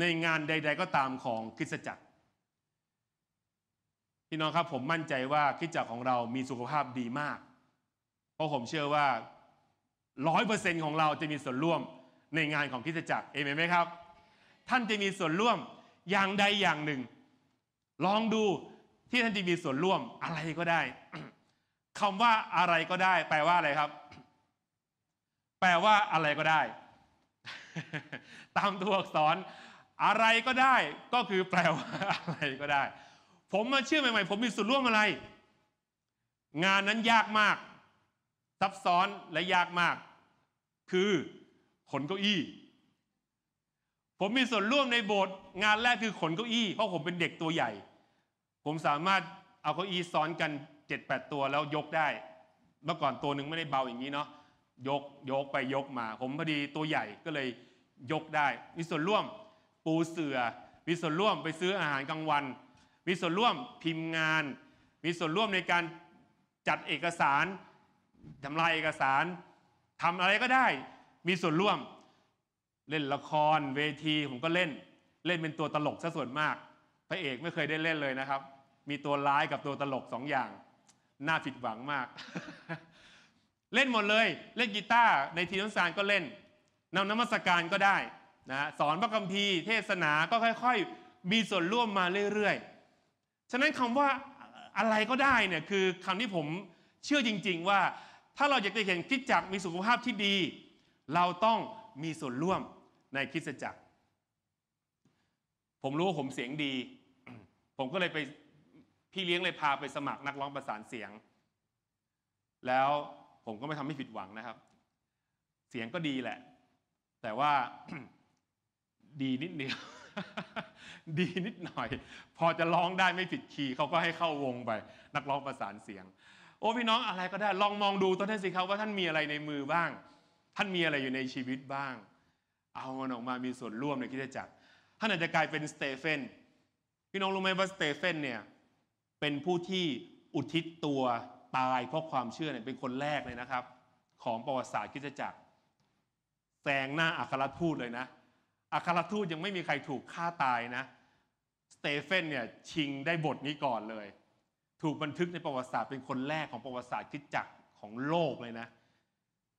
ในงานใด ๆ ก็ตามของคิสจักรพี่น้องครับผมมั่นใจว่าคิสจักรของเรามีสุขภาพดีมากเพราะผมเชื่อว่า 100%ของเราจะมีส่วนร่วมในงานของคริสตจักรเอเมนไหมครับ ท่านจะมีส่วนร่วมอย่างใดอย่างหนึ่ง ลองดูที่ท่านจะมีส่วนร่วม อะไรก็ได้ คำว่าอะไรก็ได้ แปลว่าอะไรครับ แปลว่าอะไรก็ได้ ตามตัวอักษร อะไรก็ได้ ก็คือแปลว่าอะไรก็ได้ ผมมาเชื่อใหม่ ๆ ผมมีส่วนร่วมอะไร งานนั้นยากมาก ซับซ้อนและยากมาก คือขนเก้าอี้ ผมมีส่วนร่วมในโบสถ์งานแรกคือขนเก้าอี้เพราะผมเป็นเด็กตัวใหญ่ ผมสามารถเอาเก้าอี้ซ้อนกันเจ็ดแปดตัวแล้วยกได้ เมื่อก่อนตัวหนึ่งไม่ได้เบาอย่างนี้เนาะยกยกไปยกมา ผมพอดีตัวใหญ่ก็เลยยกได้ มีส่วนร่วมปูเสือ มีส่วนร่วมไปซื้ออาหารกลางวัน มีส่วนร่วมพิมพ์งาน มีส่วนร่วมในการจัดเอกสาร ทำลายเอกสารทำอะไรก็ได้มีส่วนร่วมเล่นละครเวทีผมก็เล่น เล่นเป็นตัวตลกซะส่วนมาก พระเอกไม่เคยได้เล่นเลยนะครับ มีตัวร้ายกับตัวตลกสองอย่างน่าผิดหวังมาก เล่นหมดเลยเล่นกีตาร์ในทีนองซานก็เล่นนำน้ำมัสการก็ได้นะสอนพระคัมภีร์เทศนาก็ค่อยๆ มีส่วนร่วมมาเรื่อย ๆ ฉะนั้นคำว่าอะไรก็ได้เนี่ยคือคำที่ผมเชื่อจริงๆว่า ถ้าเราอยากจะเห็นคิดจักมีสุขภาพที่ดีเราต้องมีส่วนร่วมในคิดจักร ผมรู้ว่าผมเสียงดี ผมก็เลยไปพี่เลี้ยงเลยพาไปสมัครนักร้องประสานเสียง แล้วผมก็ไม่ทำให้ผิดหวังนะครับ เสียงก็ดีแหละ แต่ว่า ดีนิดเดียว ดีนิดหน่อย พอจะร้องได้ไม่ผิดคีย์เขาก็ให้เข้าวงไป นักร้องประสานเสียง โอ้พี่น้องอะไรก็ได้ ลองมองดูตันท่านสิครับ ว่าท่านมีอะไรในมือบ้างท่านมีอะไรอยู่ในชีวิตบ้าง เอามันออกมามีส่วนร่วมในคิดจักร ท่านอาจจะกลายเป็นสเตเฟน พี่น้องรู้ไหมว่าสเตเฟนเนี่ย เป็นผู้ที่อุทิศตัวตายเพราะความเชื่อเนี่ยเป็นคนแรกเลยนะครับ ของประวัติศาสตร์คิดจักรแซงหน้าอัครทูตเลยนะ อัครทูตยังไม่มีใครถูกฆ่าตายนะ สเตเฟนเนี่ย ชิงได้บทนี้ก่อนเลย ถูกบันทึกในประวัติศาสตร์เป็นคนแรกของประวัติศาสตร์คิดจักรของโลกเลยนะเ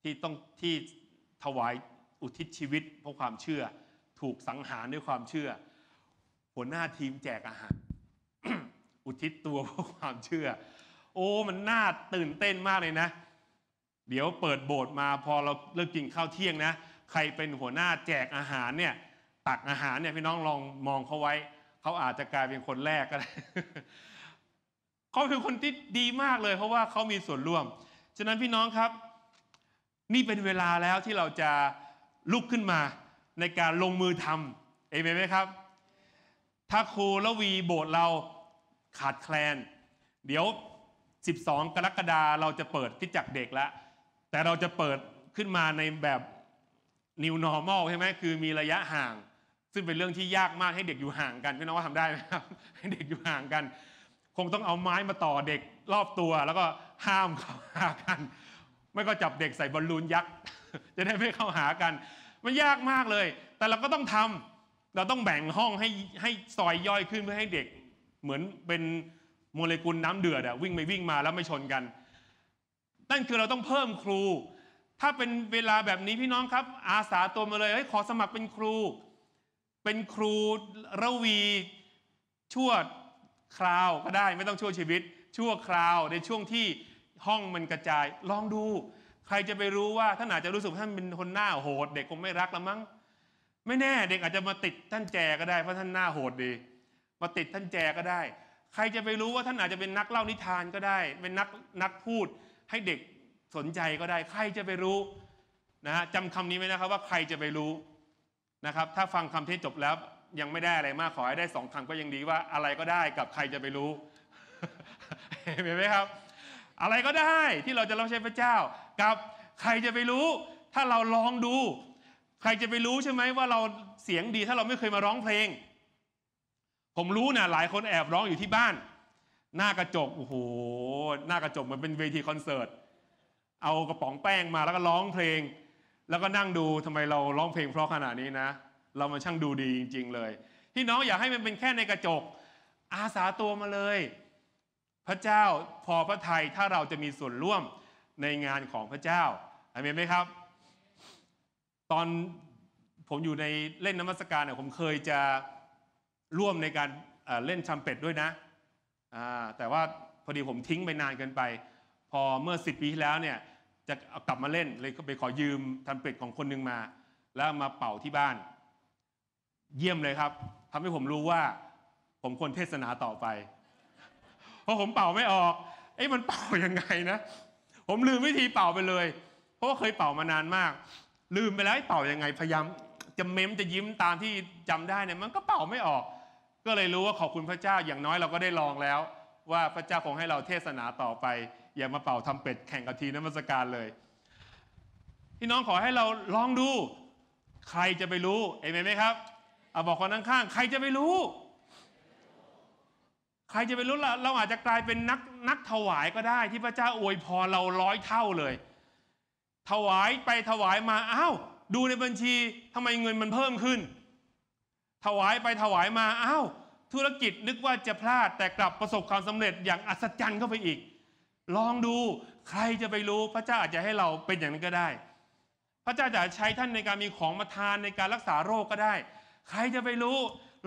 ที่ต้องที่ถวายอุทิศชีวิตเพราะความเชื่อ ถูกสังหารด้วยความเชื่อ หัวหน้าทีมแจกอาหารอุทิศตัวเพราะความเชื่อ โอ้มันน่าตื่นเต้นมากเลยนะ เดี๋ยวเปิดโบสถ์มาพอเราเลิกกินข้าวเที่ยงนะใครเป็นหัวหน้าแจกอาหารเนี่ย ตักอาหารเนี่ยพี่น้องลองมองเขาไว้เขาอาจจะกลายเป็นคนแรกก็ได้เขาเป็นคนที่ดีมากเลย เพราะว่าเขามีส่วนร่วมฉะนั้นพี่น้องครับนี่เป็นเวลาแล้วที่เราจะลุกขึ้นมาในการลงมือทำเอเมนไหมครับ ถ้าครูละวีโบสถ์เราขาดแคลน เดี๋ยว 12 กรกฎาเราจะเปิดที่จักเด็กแล้วแต่เราจะเปิดขึ้นมาในแบบ new normal ใช่ไหมคือมีระยะห่าง ซึ่งเป็นเรื่องที่ยากมากให้เด็กอยู่ห่างกันพี่น้องว่าทำได้ไหมครับ ให้เด็กอยู่ห่างกัน คงต้องเอาไม้มาต่อเด็กรอบตัวแล้วก็ห้ามเขาหากันไม่ก็จับเด็กใส่บอลลูนยักษ์จะได้ไม่เข้าหากัน มันยากมากเลย แต่เราก็ต้องทำ เราต้องแบ่งห้องให้ให้ซอยย่อยขึ้น เพื่อให้เด็ก เหมือนเป็นโมเลกุลน้ำเดือดอะวิ่งไปวิ่งมาแล้วไม่ชนกันนั่นคือเราต้องเพิ่มครู ถ้าเป็นเวลาแบบนี้พี่น้องครับ อาสาตัวมาเลยเฮ้ยขอสมัครเป็นครู เป็นครูระวีชั่วคราวก็ได้ไม่ต้องชั่วชีวิต ชั่วคราวในช่วงที่ห้องมันกระจาย ลองดู ใครจะไปรู้ว่าท่านอาจจะรู้สึกท่านเป็นคนหน้าโหด เด็กคงไม่รักละมั้งไม่แน่เด็กอาจจะมาติดท่านแจก็ได้ เพราะท่านหน้าโหดดี มาติดท่านแจก็ได้ ใครจะไปรู้ว่าท่านอาจจะเป็นนักเล่านิทานก็ได้เป็นนักนักพูด ให้เด็กสนใจก็ได้ ใครจะไปรู้นะฮะจำคำนี้ไว้นะครับว่าใครจะไปรู้นะครับ ถ้าฟังคำเทศจบแล้วยังไม่ได้อะไรมากขอให้ได้สองคำก็ยังดีว่าอะไรก็ได้กับใครจะไปรู้เห็นไหมครับอะไรก็ได้ที่เราจะรับใช้พระเจ้า กับใครจะไปรู้ถ้าเราลองดู ใครจะไปรู้ใช่ไหมว่าเราเสียงดีถ้าเราไม่เคยมาร้องเพลง ผมรู้นะหลายคนแอบร้องอยู่ที่บ้าน หน้ากระจกโอ้โหหน้ากระจกมันเป็นเวทีคอนเสิร์ตเอากระป๋องแป้งมาแล้วก็ร้องเพลง แล้วก็นั่งดูทำไมเราร้องเพลงเพราะขนาดนี้นะ เรามันช่างดูดีจริงๆ เลยพี่น้องอยากให้มันเป็นแค่ในกระจก อาสาตัวมาเลยระเจ้าพอพระทัยถ้าเราจะมีส่วนร่วมในงานของพระเจ้าอเมนไหมครับ ตอนผมอยู่ในเล่นน้ำมัสการเนี่ยผมเคยจะร่วมในการเล่นชัมเป็ดด้วยนะแต่ว่าพอดีผมทิ้งไปนานเกินไป พอเมื่อิบปีที่แล้วเนี่ยจะกลับมาเล่นเลยไปขอยืมชัมเป็ดของคนนึงมา แล้วมาเป่าที่บ้านเยี่ยมเลยครับทำให้ผมรู้ว่าผมควรเทศนาต่อไปพราะผมเป่าไม่ออกไอ้มันเป่ายังไงนะ ผมลืมวิธีเป่าไปเลยเพราะว่าเคยเป่ามานานมาก ลืมไปแล้วเป่ายังไงพยายามจะเม้มจะยิ้มตามที่จำได้เนี่ยมันก็เป่าไม่ออก ก็เลยรู้ว่าขอบคุณพระเจ้าอย่างน้อยเราก็ได้ลองแล้ว ว่าพระเจ้าคงให้เราเทศนาต่อไป อย่ามาเป่าทำเป็ดแข่งกับทีนมัสการเลยพี่น้องขอให้เราลองดู ใครจะไปรู้เอเมนไหมครับเอาบอกคนข้างๆใครจะไปรู้ใครจะไปรู้ล่ะเราอาจจะกลายเป็นนักนักถวายก็ได้ ที่พระเจ้าอวยพรเราร้อยเท่าเลย ถวายไปถวายมาอ้าวดูในบัญชีทำไมเงินมันเพิ่มขึ้น ถวายไปถวายมาอ้าวธุรกิจนึกว่าจะพลาดแต่กลับประสบความสำเร็จอย่างอัศจรรย์เข้าไปอีก ลองดู ใครจะไปรู้ พระเจ้าอาจจะให้เราเป็นอย่างนั้นก็ได้ พระเจ้าจะใช้ท่านในการมีของมาทานในการรักษาโรคก็ได้ ใครจะไปรู้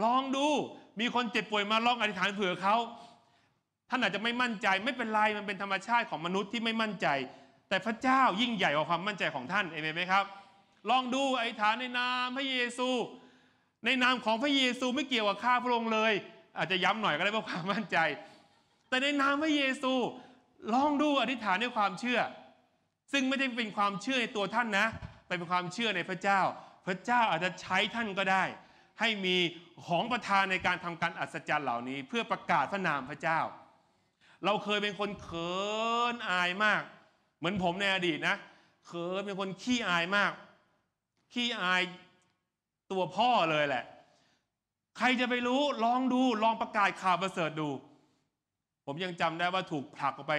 ลองดูมีคนเจ็บป่วยมาลองอธิษฐานเผื่อเขา ท่านอาจจะไม่มั่นใจไม่เป็นไรมันเป็นธรรมชาติของมนุษย์ที่ไม่มั่นใจ แต่พระเจ้ายิ่งใหญ่กว่าความมั่นใจของท่านเอเมนไหมครับ ลองดูอธิษฐานในนามพระเยซู ในนามของพระเยซูไม่เกี่ยวกับข้าพระองค์เลย อาจจะย้ำหน่อยก็ได้เพราะความมั่นใจ แต่ในนามพระเยซูลองดูอธิษฐานด้วยความเชื่อ ซึ่งไม่ได้เป็นความเชื่อในตัวท่านนะแต่เป็นความเชื่อในพระเจ้า พระเจ้าอาจจะใช้ท่านก็ได้ให้มีของประทานในการทำการอัศจรรย์เหล่านี้ เพื่อประกาศพระนามพระเจ้า เราเคยเป็นคนเขินอายมาก เหมือนผมในอดีตนะเขินเป็นคนขี้อายมาก ขี้อายตัวพ่อเลยแหละ ใครจะไปรู้ลองดูลองประกาศข่าวประเสริฐดู ผมยังจำได้ว่าถูกผลักออกไป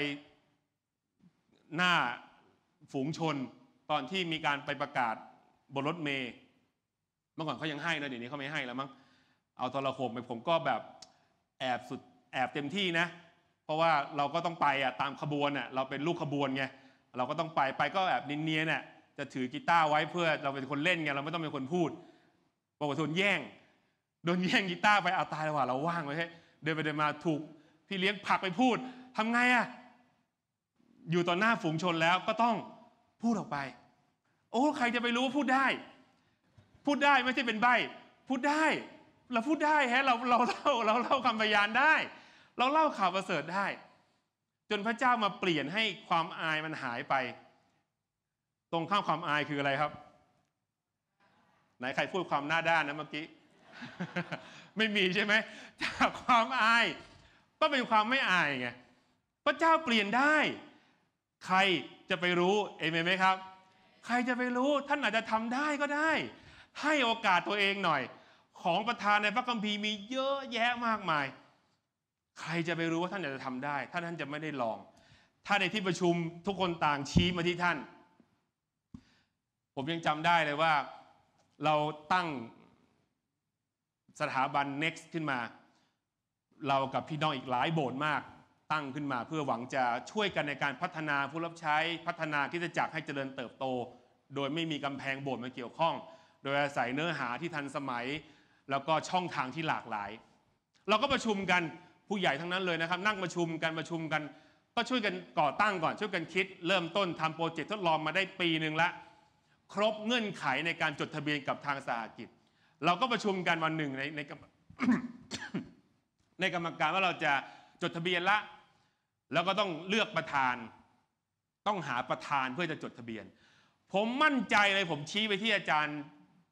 หน้าฝูงชนตอนที่มีการไปประกาศบนรถเมล์เมื่อก่อนเขายังให้นะเดี๋ยวนี้เขาไม่ให้แล้วมั้งเอาโทรโขงไปผมก็แบบแอบสุดแอบเต็มที่นะ เพราะว่าเราก็ต้องไปอ่ะตามขบวนอ่ะเราเป็นลูกขบวนไงเราก็ต้องไปไปก็แบบเนียนๆน่ะจะถือกีตาร์ไว้เพื่อเราเป็นคนเล่นไงเราไม่ต้องเป็นคนพูดบอกว่าโดนแย่ง โดนแย่งกีตาร์ไปเอาตายแล้วว่ะเราว่างไว้้เดินไปเดินมาถูกพี่เลี้ยงผักไปพูด ทำไงอ่ะอยู่ต่อหน้าฝูงชนแล้วก็ต้องพูดออกไป โอ้ใครจะไปรู้ว่าพูดได้พูดได้ไม่ใช่เป็นใบ พูดได้ เราพูดได้ฮะเราเราเล่าเราเล่าคำพยานได้ เราเล่าข่าวประเสริฐได้ จนพระเจ้ามาเปลี่ยนให้ความอายมันหายไป ตรงข้ามความอายคืออะไรครับ ไหนใครพูดความหน้าด้านนะเมื่อกี้ไม่มีใช่ไหมจากความอาย ก็เป็นความไม่อายไงพระเจ้าเปลี่ยนได้ ใครจะไปรู้เอเมนไหมครับ ใครจะไปรู้ท่านอาจจะทำได้ก็ได้ให้โอกาสตัวเองหน่อย ของประธานในพระคัมภีร์มีเยอะแยะมากมาย ใครจะไปรู้ว่าท่านอยากจะทำได้ ถ้าท่านจะไม่ได้ลองถ้าในที่ประชุมทุกคนต่างชี้มาที่ท่าน ผมยังจำได้เลยว่าเราตั้งสถาบัน next ขึ้นมา เรากับพี่น้องอีกหลายโบสถ์มากตั้งขึ้นมา เพื่อหวังจะช่วยกันในการพัฒนาผู้รับใช้พัฒนาที่จะจักให้เจริญเติบโต โดยไม่มีกำแพงโบสถ์มาเกี่ยวข้องโดยอาศัยเนื้อหาที่ทันสมัย แล้วก็ช่องทางที่หลากหลาย เราก็ประชุมกันผู้ใหญ่ทั้งนั้นเลยนะครับ นั่งประชุมกันประชุมกัน ก็ช่วยกันก่อตั้งก่อน ช่วยกันคิด เริ่มต้นทำโปรเจกต์ทดลองมาได้ปีหนึ่งละครบเงื่อนไขในการจดทะเบียนกับทางสหกิจ เราก็ประชุมกันวันหนึ่งในในในกรรมการว่าเราจะจดทะเบียนละแล้วก็ต้องเลือกประธาน ต้องหาประธานเพื่อจะจดทะเบียน ผมมั่นใจเลย ผมชี้ไปที่อาจารย์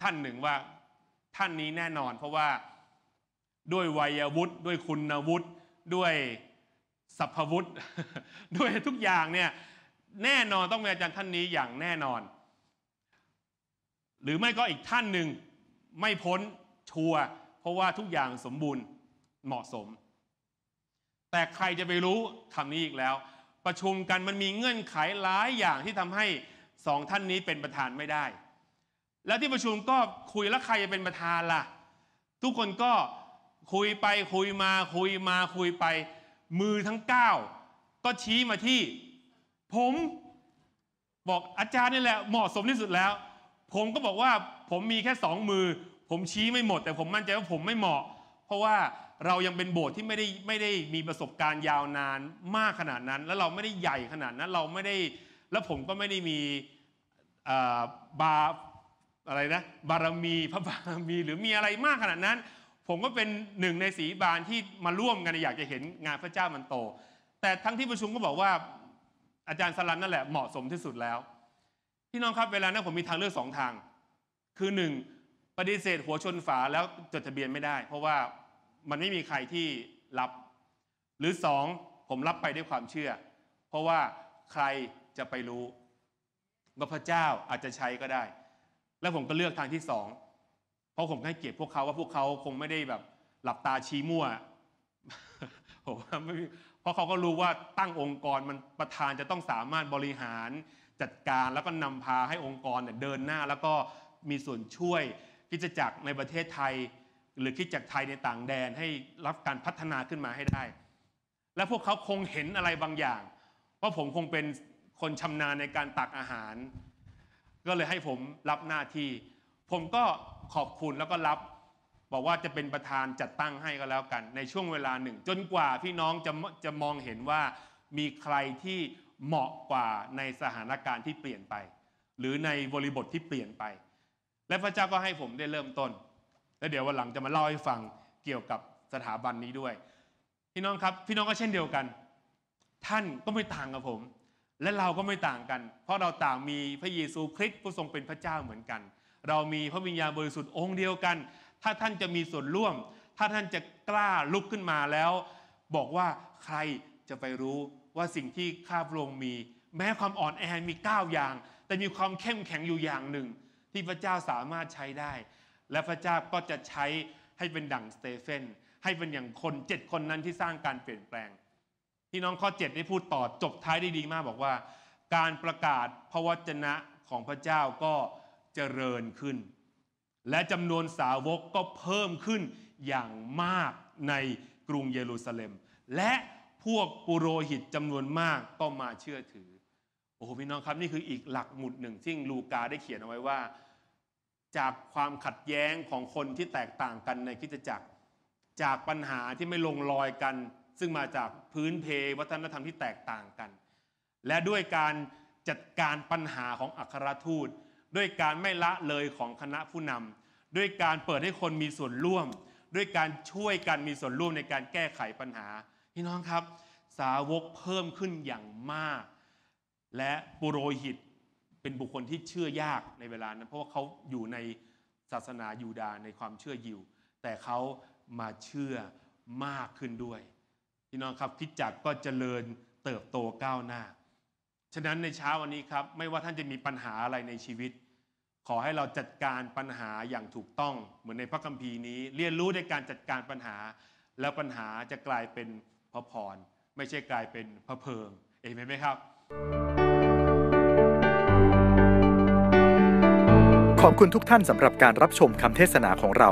ท่านหนึ่งว่าท่านนี้แน่นอน เพราะว่าด้วยวัยวุฒิด้วยคุณวุฒิด้วยสัพวุฒิด้วยทุกอย่างเนี่ยแน่นอนต้องเป็นอาจารย์ท่านนี้อย่างแน่นอน หรือไม่ก็อีกท่านหนึ่ง ไม่พ้นชัวเพราะว่าทุกอย่างสมบูรณ์เหมาะสม แต่ใครจะไปรู้คำนี้อีกแล้ว ประชุมกันมันมีเงื่อนไขหลายอย่างที่ทำให้สองท่านนี้เป็นประธานไม่ได้แล้วที่ประชุมก็คุยแล้วใครจะเป็นประธานล่ะทุกคนก็คุยไปคุยมาคุยมาคุยไป มือทั้ง 9 ก็ชี้มาที่ ผมบอกอาจารย์นี่แหละเหมาะสมที่สุดแล้ว ผมก็บอกว่าผมมีแค่สองมือ ผมชี้ไม่หมด แต่ผมมั่นใจว่าผมไม่เหมาะ เพราะว่าเรายังเป็นโบสถ์ที่ไม่ได้ไม่ได้มีประสบการณ์ยาวนานมากขนาดนั้น แล้วเราไม่ได้ใหญ่ขนาดนั้นเราไม่ได้แล้วผมก็ไม่ได้มีบารอะไรนะบารมีพระบารมีหรือมีอะไรมากขนาดนั้น ผมก็เป็นหนึ่งในสีบานที่มาร่วมกันอยากจะเห็นงานพระเจ้ามันโต แต่ทั้งที่ประชุมก็บอกว่าอาจารย์สลันนั่นแหละเหมาะสมที่สุดแล้ว พี่น้องครับเวลานั้นผมมีทางเลือกสองทาง คือหนึ่งปฏิเสธหัวชนฝาแล้วจดทะเบียนไม่ได้ เพราะว่ามันไม่มีใครที่รับ หรือสองผมรับไปด้วยความเชื่อ เพราะว่าใครจะไปรู้ว่าพระเจ้าอาจจะใช้ก็ได้แล้วผมก็เลือกทางที่สอง เพราะผมให้เกียรติพวกเขาว่าพวกเขาคงไม่ได้แบบหลับตาชี้มั่วผมว่าไม่เพราะเขาก็รู้ว่าตั้งองค์กรมันประธานจะต้องสามารถบริหารจัดการ แล้วก็นำพาให้องค์กรเดินหน้าแล้วก็มีส่วนช่วยคิจจักรในประเทศไทย หรือคิดจักรไทยในต่างแดนให้รับการพัฒนาขึ้นมาให้ได้ และพวกเขาคงเห็นอะไรบางอย่างว่าผมคงเป็นคนชำนาญในการตักอาหารก็เลยให้ผมรับหน้าที่ผมก็ขอบคุณแล้วก็รับ บอกว่าจะเป็นประธานจัดตั้งให้ก็แล้วกันในช่วงเวลาหนึ่ง จนกว่าพี่น้องจะจะมองเห็นว่ามีใครที่เหมาะกว่าในสถานการณ์ที่เปลี่ยนไป หรือในบริบทที่เปลี่ยนไป และพระเจ้าก็ให้ผมได้เริ่มต้นแล้วเดี๋ยววันหลังจะมาเล่าให้ฟังเกี่ยวกับสถาบันนี้ด้วยพี่น้องครับพี่น้องก็เช่นเดียวกัน ท่านก็ไม่ต่างกับผมและเราก็ไม่ต่างกัน เพราะเราต่างมีพระเยซูคริสต์ผู้ทรงเป็นพระเจ้าเหมือนกัน เรามีพระวิญญาณบริสุทธิ์องค์เดียวกัน ถ้าท่านจะมีส่วนร่วม ถ้าท่านจะกล้าลุกขึ้นมาแล้ว บอกว่าใครจะไปรู้ว่าสิ่งที่ข้าพระองค์มี แม้ความอ่อนแอมี 9 อย่าง แต่มีความเข้มแข็งอยู่อย่างหนึ่งที่พระเจ้าสามารถใช้ได้ และพระเจ้าก็จะใช้ให้เป็นดั่งสเตเฟน ให้เป็นอย่างคนเจ็ดคนนั้นที่สร้างการเปลี่ยนแปลงพี่น้องข้อ 7 ได้พูดต่อจบท้ายได้ดีมากบอกว่าการประกาศพระวจนะของพระเจ้าก็เจริญขึ้น และจำนวนสาวกก็เพิ่มขึ้นอย่างมากในกรุงเยรูซาเล็ม และพวกปุโรหิตจำนวนมากก็มาเชื่อถือโอ้โหพี่น้องครับนี่คืออีกหลักหมุดหนึ่งที่ลูกาได้เขียนเอาไว้ว่า จากความขัดแย้งของคนที่แตกต่างกันในคิตจักร จากปัญหาที่ไม่ลงรอยกันซึ่งมาจากพื้นเพวัฒนธรรมที่แตกต่างกัน และด้วยการจัดการปัญหาของอัครทูต ด้วยการไม่ละเลยของคณะผู้นำด้วยการเปิดให้คนมีส่วนร่วม ด้วยการช่วยกันมีส่วนร่วมในการแก้ไขปัญหาพี่น้องครับ สาวกเพิ่มขึ้นอย่างมาก และปุโรหิตเป็นบุคคลที่เชื่อยากในเวลานั้นเพราะว่าเขาอยู่ในศาสนายูดาในความเชื่อยิวแต่เขามาเชื่อมากขึ้นด้วยพี่น้องครับคิดจักก็เจริญเติบโตก้าวหน้าฉะนั้นในเช้าวันนี้ครับไม่ว่าท่านจะมีปัญหาอะไรในชีวิต ขอให้เราจัดการปัญหาอย่างถูกต้องเหมือนในพระคัมภีร์นี้ เรียนรู้ในการจัดการปัญหาแล้วปัญหาจะกลายเป็นพระพร ไม่ใช่กลายเป็นพระเพิงเอเมนไหมครับ ขอบคุณทุกท่านสำหรับการรับชมคำเทศนาของเรา